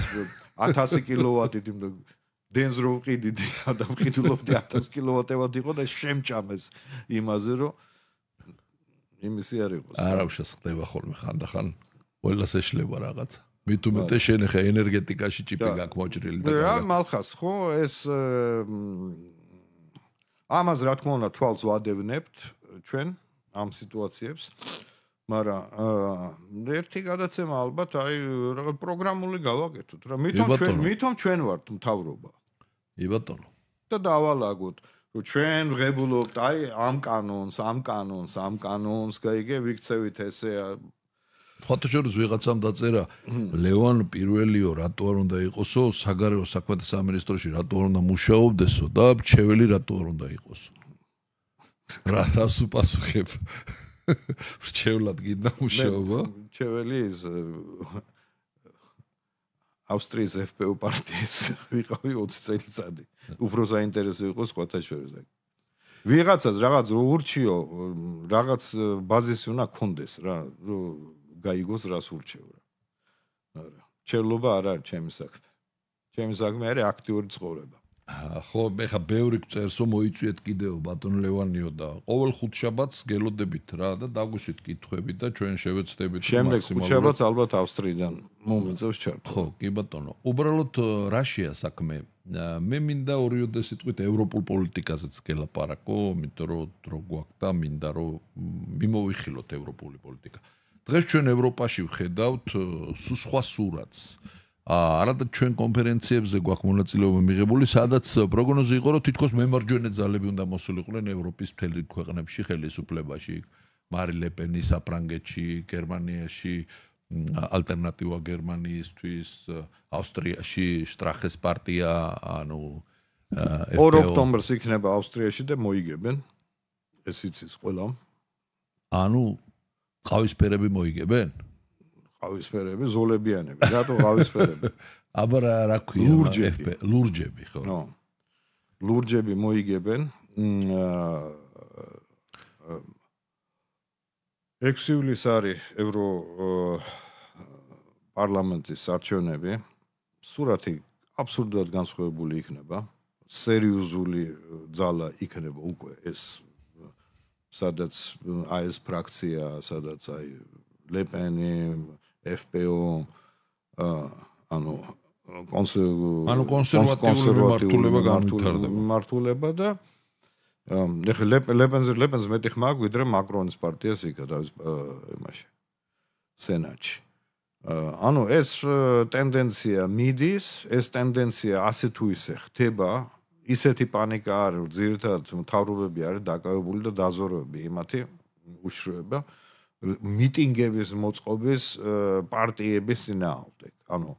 1000 [laughs] კილოვატი იმდა დენს რო ვყიდი და დავყიდულობდი 1000 [laughs] კილოვატევად იყო და შემჭამეს იმაზე რომ იმისი არ იყოს არავშეს ხდება ხოლმე ხანდახან ყველას ეშლება რაღაცა მეტუმეტე შენახა ენერგეტიკაში ჭიპი გაქმოჭრილი და რა მალხას ხო ეს ამას რა თქმა უნდა თვალს ვადევნებთ ჩვენ ამ სიტუაციებს მარა ერთი გადაცემა ალბათ აი რაღაც პროგრამული გავაკეთოთ რა მითონ ჩვენ მითონ ჩვენ ვართ მთავრობა იბატონო. და დავალაგოთ, რომ ჩვენ ვღებულობთ აი ამ კანონს, ამ კანონს, ამ კანონს, გაიგე, ვიქცევით ესე ფოტოჟურს ვიღაცამ დაწერა ლევან პირველიო რატო არ უნდა იყოსო საგარეო საქმეთა სამინისტროში რატო არ უნდა მუშაობდესო და ჩეველი რატო არ უნდა იყოსო რა რას უპასუხებ [laughs] ჩევლად გინდა მუშაობა ჩეველი ის ავსტრიის FPÖ პარტიის [laughs] ვიყავი 20 წელიწადი. უფრო საინტერესო იყო სხვათა შორის. ვიღაცას რაღაც როურჩიო, რაღაც ბაზისი უნდა კონდეს რა, რომ გაიგოს რას ურჩევ რა. არა, ჩერლობა არ არის ჩემი საქმე. ჩემი საქმე არის აქტიური ცხოვრება. ხო, ეხა ბევრი წერსო მოიწვიეთ კიდეო ბატონ ლევანიო და ყოველ ხუთ შაბათს გელოდებით რა და დაგუშვით კითხვები და ჩვენ შევეცდებით მაქსიმალურად. შემდეგ ხუთ შაბათს ალბათ ავსტრიიდან მომეწევს ჩართ. ხო, კი ბატონო. უბრალოდ რუსია საქმე. მე მინდა ორი უდე სიტყვით ევროპულ პოლიტიკაზეც გელაპარაკო, იმიტომ რომ დრო გვაქვს მინდა რომ მიმოვიხილოთ ევროპული პოლიტიკა. დღეს ჩვენ ევროპაში ვხედავთ სხვა სურათს. არადა ჩვენ კონფერენციებზე გვაქვს მონაწილეობა მიღებული, სადაც პროგნოზი იყო, რომ თითქოს მემარჯვენე ძალები უნდა მოსულიყვნენ ევროპის მთელი ქვეყნებში ხელისუფლებაში. მარი ლეპენი საფრანგეთში, გერმანიაში, ალტერნატივა გერმანიისთვის, ავსტრიაში შტრახეს პარტია, ანუ 2 ოქტომბერს იქნება ავსტრიაში და მოიგებენ. ეს იცის ყველა. ანუ ყავისფერები მოიგებენ? ყავისფერები, ზოლებიანები, რატო ყავისფერები? [laughs] აბა რა რა ქვია? ლურჯები, ლურჯები ხო? ნო. ლურჯები მოიგებენ. აა 6 ივლისს არის ევრო პარლამენტის არჩევნები. სურათი აბსურდულად განსხვავებული იქნება. სერიოზული ძალა იქნება უკვე ეს სადაც აი ეს ფრაქცია, სადაც აი ლეპენი, FPO ანუ ანუ კონსერვატიული მმართულება მმართულება და ეხლა ლეპენზ ლეპენზ მეტი ხმაგ ვიდრე მაკრონის პარტიას იქაც ამ იმაში სენატში ანუ ეს ტენდენცია მიდის ეს ტენდენცია ასე თუ ისე ხდება ისეთი პანიკა არის ძირთად თავრობები არის დაკავებული და დაზორები იმათი უშრება მიტინგების მოწყობის პარტიების ძინააღმდეგ. ანუ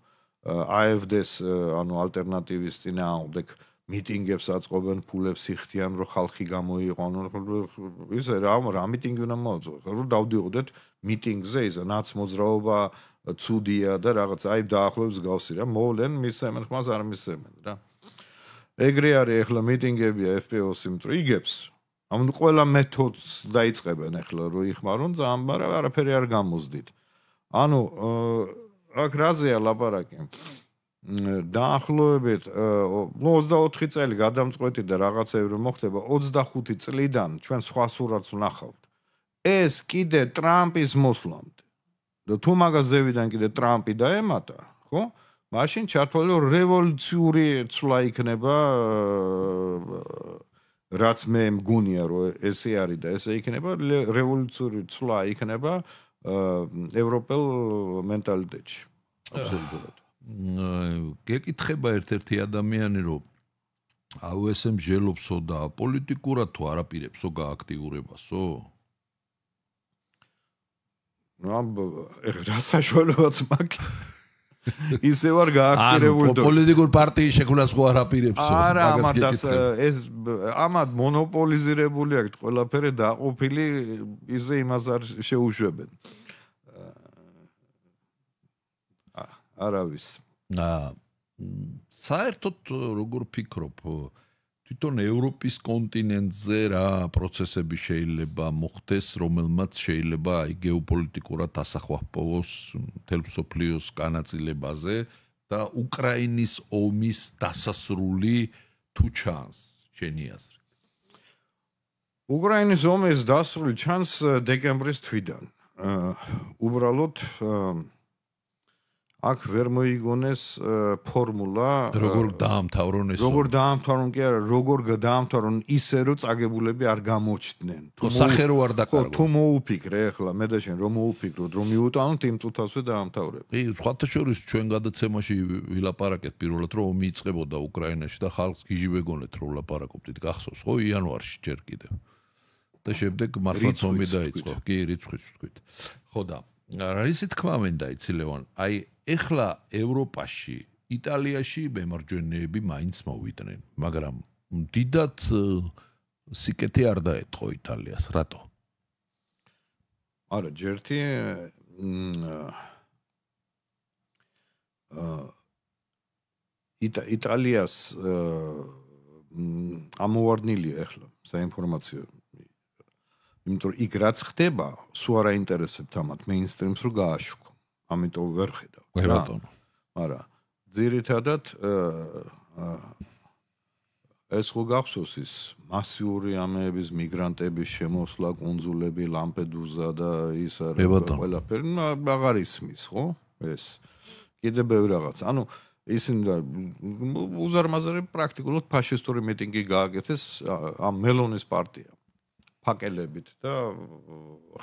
AFD-ს, ანუ ალტერნატივის ძინააღმდეგ მიტინგებს აწყობენ, ფულებს იხდიან, რომ ხალხი გამოიყონ. ისე რა, რა მიტინგი უნდა მოძღო? ხო, დავდიოდეთ მიტინგზე, ისა ნაც მოძრაობა ცუდია და რაღაც აი დაახლოებს გავსი რა. მოვლენ მისცემენ ხმას არ მისცემენ რა. ეგრე არის ახლა მიტინგებია FPO-ს იმ ტრიგებს. ამუნ ყველა მეთოდს დაიწყებენ ახლა რო იხმარონ ზამბარა არაფერი არ გამოზდით. ანუ აქ რაზეა ლაპარაკი? დაახლოებით 24 წელი გადამწყვეტი და რაღაცეები რომ მოხდება 25 წლიდან ჩვენ სხვა სურათს ვნახავთ. ეს კიდე ტრამპის მოსლამდე. და თუ მაგას ზევიდან კიდე ტრამპი დაემატა, ხო? მაშინ ჩათვალე რევოლუციური ცვლა იქნება აა რაც მე მგონია რომ ესე არის და ესე იქნება რევოლუციური ცვლა იქნება ევროპელ მენტალიტეტში აბსოლუტურად გეკითხება ერთ-ერთი ადამიანი რომ აუ ესემ ჟელობსო და პოლიტიკურად თუ არაპირებსო გააქტიურებასო ნუ ამ რა საშუალებაც მაქვს ისე ვარ გააქტირებული და პოლიტიკურ პარტიის შექმნა სხვა არაპირებს არა ამად ეს ამად მონოპოლიზირებული აქვს ყველაფერი დაყופილი ისე იმას არ შეუშვებენ არავის აა საერთოდ როგორ ფიქრობ თვითონ ევროპის კონტინენტზე რა პროცესები შეიძლება მოხდეს, რომელმაც შეიძლება აი გეოპოლიტიკურად დასახვა პოვოს თელფსოფლიოს განაწილებაზე და უკრაინის ომის დასასრული თუ ჩანს შენი აზრით. უკრაინის ომის დასრული ჩანს დეკემბრის თვიდან. აა უბრალოდ აა აქ ვერ მოიგონეს ფორმულა როგორ დაამთავრონ ეს როგორ დაამთავრონ კი არა როგორ დაამთავრონ ისე რომ წაგებულები არ გამოჩდნენ თუ სახერო არ დაკარგო თუ მოუფიქრე ახლა მე და შენ რომ მოუფიქროთ რომ მიუტანოთ იმ წუთასვე დაამთავრებთ კი სხვათა შორის ჩვენ გადაცემაში ვილაპარაკეთ პირველად რომ მიიწებოდა უკრაინაში და ხალხს გიჟიბეგონეთ რომ ვილაპარაკობდით გახსოვს ხო იანვარში ჯერ კიდევ და შემდეგ მართლაც ომი დაიწყო კი რიცხვიც ვთქვით ხო და რაისი თქმა მინდა იცილევან აი ეხლა ევროპაში იტალიაში მემარჯვენეები მაინც მოვიდნენ მაგრამ დიდად სიკეთე არ დაეთყო იტალიას რატო არა ჯერთი აა იტა იტალიას აა ამოვარდნილია ეხლა საინფორმაციო იმიტომ რომ იქ რაც ხდება, სულ არ აინტერესებს ამათ მეინსტრიმს რომ გააშვქო. ამიტომ ვერ ხედავ. რა ბატონო. მარა, ძირითადად ეს რო გახსოვს ის მასიური ამეების მიგრანტების შემოსვლა კონძულები ლამპედუზა და ის არა ყველაფერი, ნუ აღარ ისმის, ხო? ეს კიდე ბევრი რაღაც. ანუ ისინი უზარმაზარი პრაქტიკულად ფაშისტური მიტინგი გააკეთეს ამ მელონის პარტია. ფაკელებით და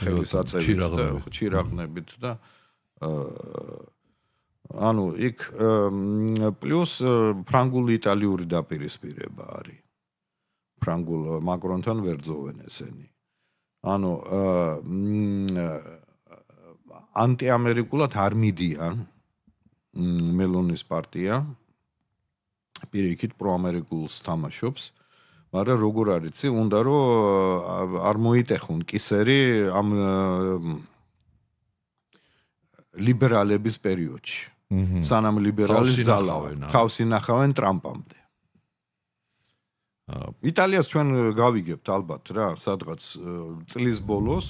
ხელის აწევით ჩირაღნებით და ანუ იქ პლუს ფრანგული იტალიური დაპირისპირება არის ფრანგულ მაკრონთან ვერძოვენ ესენი ანუ ანტიამერიკულად არ მიდიან მელონის პარტია პირიქით პროამერიკულს თამაშობს აა მაგრამ როგორ არის ცი უნდა რომ არ მოიტეხონ კისერი ამ ლიბერალების პერიოდში სანამ ლიბერალს ძალავენ თავს ინახავენ ტრამპამდე იტალიას ჩვენ გავიგებთ ალბათ რა სადღაც წლის ბოლოს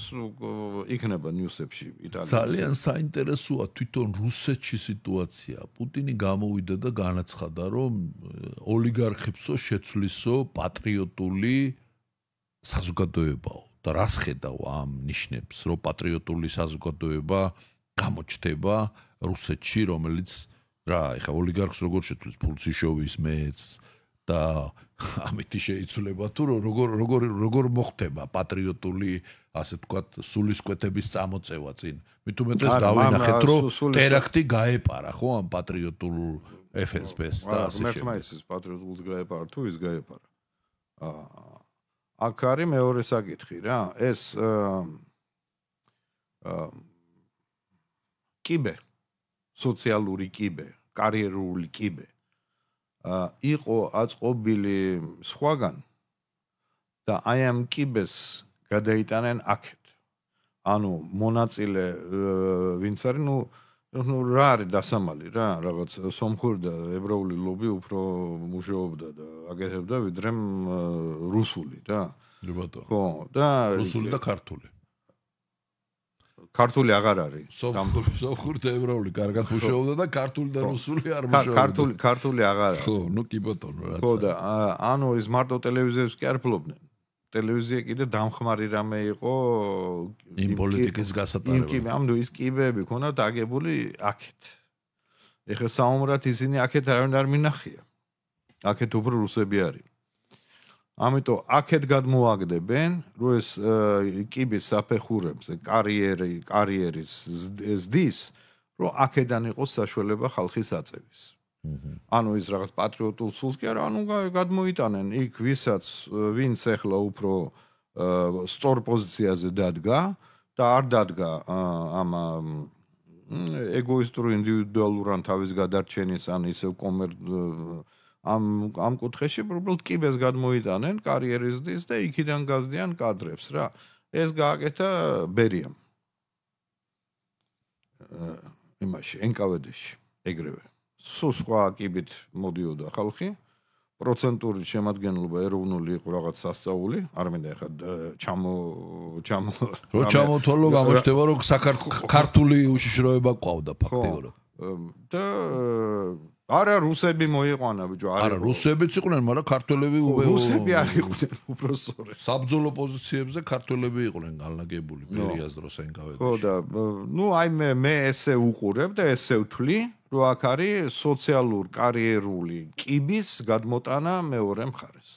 იქნება ნიუსებში იტალიაში ძალიან საინტერესოა თვითონ რუსეთში სიტუაცია პუტინი გამოვიდა და განაცხადა რომ ოლიგარხებსო შეცვლისო პატრიოტული საზოგადოებაო და რას ხედავ ამ ნიშნებს რომ პატრიოტული საზოგადოება გამოჩდება რუსეთში რომელიც რა ეხა ოლიგარხს როგორ შეცვლის ფულციშოვის მეც და [laughs] ამიტი შეიძლება თუ როგორ როგორ როგორ მოხდება პატრიოტული ასე ვთქვათ სულისკვეთების წამოწევა წინ მით უმეტეს დავინახეთ რომ ტერაქტი გაეპარა ხო ამ პატრიოტულ FSB-ს და ასე შემდეგ მე ხმაის პატრიოტულს გაეპარა თუ ის გაეპარა აა აქ არის მეორე საკითხი რა ეს აა კიბე სოციალური კიბე კარიერული კიბე აა იყო აწყობილი სხვაგან და აი ამ კიბეს გადაიტანენ აქეთ. ანუ მონაწილე ვინც არის, ნუ ну рари дасамали ра рагац сомхур да евроული лобби უფრო მუშაობდა და აგერებდა ვიდრე რუსული რა ხო და რუსული და ქართული ქართული აღარ არის სამხრეთ სამხრეთ ევროული კარგად მუშაობდა და ქართული და რუსული არ მუშაობდა ქართული ქართული აღარ არის ხო ნუ კი ბატონო რა ხო და ანუ ეს მარტო ტელევიზიებს კი არ ფლობდნენ ტელევიზია კიდე დამხმარი რამე იყო იმ პოლიტიკის გასატარებლად კი მე ამდო ის კიბეები ქონათ აგებული აქეთ ეხლა საომრად ისინი აქეთ არ უნდა მინახია აქეთ უბრალოდ რუსები არის ამიტომ აქეთ გადმოაგდებენ, რომ ეს კიბის საფეხურებს, კარიერი, კარიერის ზდის, რომ აქედან იყოს საშუალება ხალხის აწევის. ანუ ის რაღაც პატრიოტულ სულს კი არა, ანუ გადმოიტანენ იქ ვისაც ვინც ახლა უფრო სწორ პოზიციაზე დადგა და არ დადგა ამ ეგოისტური ინდივიდუალურ ან თავის გადარჩენის ან ისე კომერციულ ამ ამ კუთხეში უბრალოდ კიბეს გადმოიტანენ კარიერის დის და იქიდან გაზდიან კადრებს რა. ეს გააკეთა ბერიამ. იმაში ენკავედში ეგრევე. სუ სხვა კიბით მოდიოდა ხალხი. პროცენტური შემადგენლობა ეროვნული იყო რაღაც სასწაული, არ მინდა ეხლა ჩამო ჩამო რო ჩამოთოლო გამოჩდება რომ საქართველოს ქართული უშიშროება ყავდა ფაქტიურად. ხო და არა რუსები მოიყვანა ბიჭო არა არა რუსებიც იყვნენ მაგრამ ქართველები რუსები არ იყვნენ უბრალოდ საბძოლო პოზიციებზე ქართველები იყვნენ განლაგებული პერიას დროს ენგავედი ხო და ნუ აი მე მე ესე უყურებ და ესე ვთვლი რომ აქ არის სოციალურ კარიერული კიბის გადმოტანა მეორე მხარეს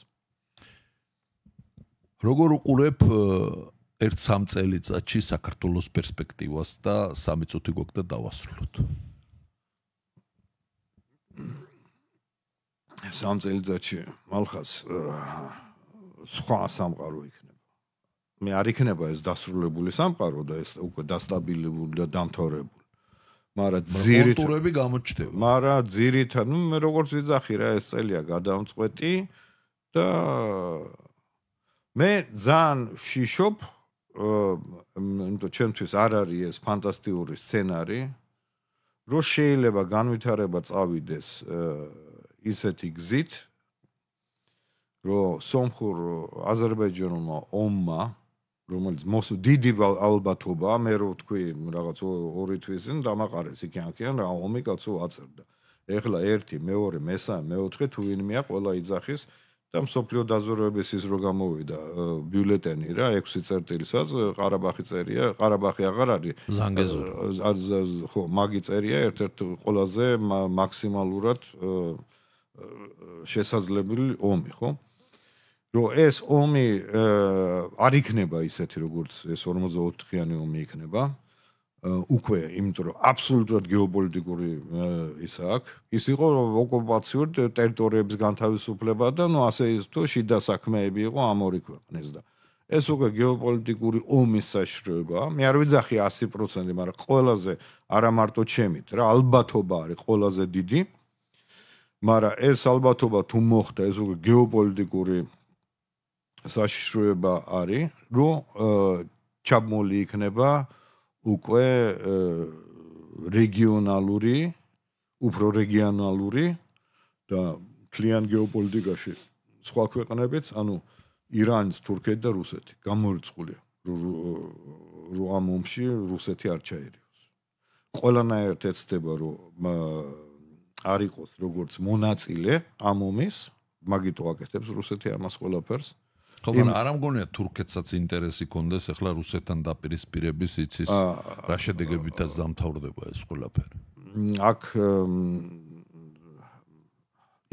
როგორ უყურებ ერთ სამ წელიწადში საქართველოს პერსპექტივას და სამი წუთი გვაქვს და დავასრულოთ სამ წელიწადში მალხას სხვა სამყარო იქნება. მე არ იქნება ეს დასრულებული სამყარო და ეს უკვე დასტაბილებული და დამთავრებული. მარა ძირი ტურები გამოჩდება. მარა ძირითა, ნუ მე როგორც ვიძახი რა ეს წელია გადამწყვეტი და მე ძალიან შიშობ ანუ ჩემთვის არ არის ეს ფანტასტიკური სცენარი რომ შეიძლება განვითარება წავიდეს აა ისეთი გზით რომ სომხურ აზერბაიჯანულმა ომმა რომელიც მოს დიდი ალბათობა მე რო თქვი რაღაც ორი თვისი დამაყარეს იქიანქიან რა ომი კაცო აწერდა ეხლა ერთი მეორე მესამე მეოთხე თუ ვინმეა ყველა იძახის და მსოფლიო დაზვერვების ის რო გამოვიდა ბიულეტენი რა 6 წერტილსაც ყარაბახი წერია ყარაბახი აღარ არის ზანგეზური ხო მაგი წერია ერთ-ერთი ყველაზე მაქსიმალურად შესაძლებელი ომი, ხო? რომ ეს ომი არ იქნება ისეთი, როგორც ეს 54-იანი ომი იქნება. უკვე, იმიტომ რომ აბსოლუტურად გეოპოლიტიკური ისა აქ, ის იყო ოკუპაციური ტერიტორიების განთავისუფლება და ნუ ასე ის თუ შიდა საქმეები იყო ამ ორი ქვეყნის და ეს უკვე გეოპოლიტიკური ომის საშროება. მე არ ვიძახი 100%, მაგრამ ყველაზე არა მარტო ჩემით რა, ალბათობა არის ყველაზე დიდი. მაგრამ ეს ალბათობა თუ მოხდა ეს უკვე გეოპოლიტიკური საშიშროება არის რომ ჩაბმული იქნება უკვე რეგიონალური უფრო რეგიონალური და კლიან გეოპოლიტიკაში სხვა ქვეყნებიც ანუ ირანს თურქეთი და რუსეთი გამორიცხულია რომ ამ მომში რუსეთი არ ჩაერიოს ყველანაირად ეცდება რომ არ იყოს როგორც მონაწილე ამ ომის, მაგითო აკეთებს რუსეთი ამას ყველაფერს. ხო, მაგრამ არა მგონია თურქეთსაც ინტერესი კონდეს, ახლა რუსეთთან დაპირისპირების იცის რა შედეგებითაც დამთავრდება ეს ყველაფერი. აქ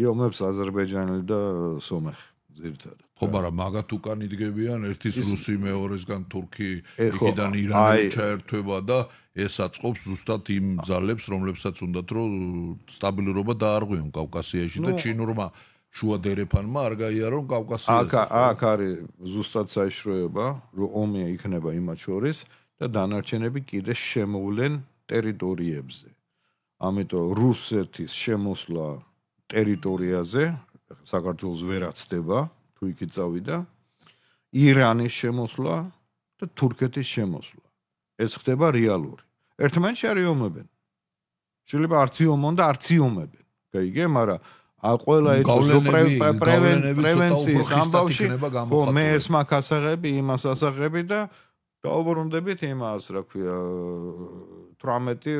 იომებს აზერბაიჯანელი და სომეხი ძირითადად. ხო მაგრამ მაგათ უკან იდგებიან ერთის რუსი მეორესგან თურქი იქიდან ირანი ჩაერთვება და ეს აწყობს ზუსტად იმ ძალებს რომლებსაც უნდათ რომ სტაბილურობა დაარღვიონ კავკასიაში და ჩინურმა შუა დერეფანმა არ გაიარა რომ კავკასიაში აქ აქ არის ზუსტად საშროება რომ ომი იქნება იმათ შორის და დანარჩენები კიდე შემოვლენ ტერიტორიებზე ამიტომ რუსეთის შემოსვლა ტერიტორიაზე საქართველოს ვერ აცდება თუ იქით წავიდა ირანის შემოსვლა და თურქეთის შემოსვლა ეს ხდება რეალური ერთმანეთში არ იომებენ შეიძლება არც იომონ და არც იომებენ გაიგე მაგრამ ა ყველა ეს პრევენციის ამბავში ხო მე ეს მაკასაღები იმას ასაღები და დაუბრუნდებით იმას რა ქვია 18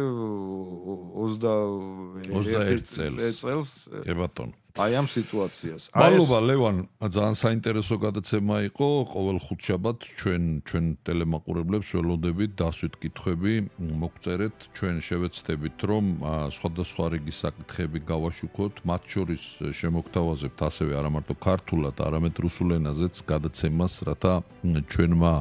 21 წელს კი ბატონო აი ამ სიტუაციას. მადლობა ლევან, ძალიან საინტერესო გადაცემა იყო. ყოველ ხუთშაბათ ჩვენ ჩვენ ტელემაყურებლებს ველოდებით დასვით კითხვები, მოგწერეთ, ჩვენ შევეცდებით, რომ სხვადასხვა რიგი საკითხები გავაშუქოთ, მათ შორის შემოგთავაზებთ ასევე არა მარტო ქართულად, არამედ რუსულ ენაზეც გადაცემას, რათა ჩვენმა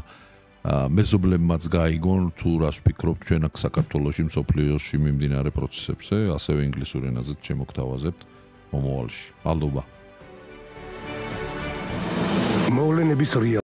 მეზობლებმაც გაიგონ თუ რას ფიქრობთ ჩვენ აქ საქართველოში, სოფლიოში მიმდინარე პროცესებზე, ასევე ინგლისურ ენაზეც შემოგთავაზებთ. მომავალში. მადლობა. მოვლენების რეალ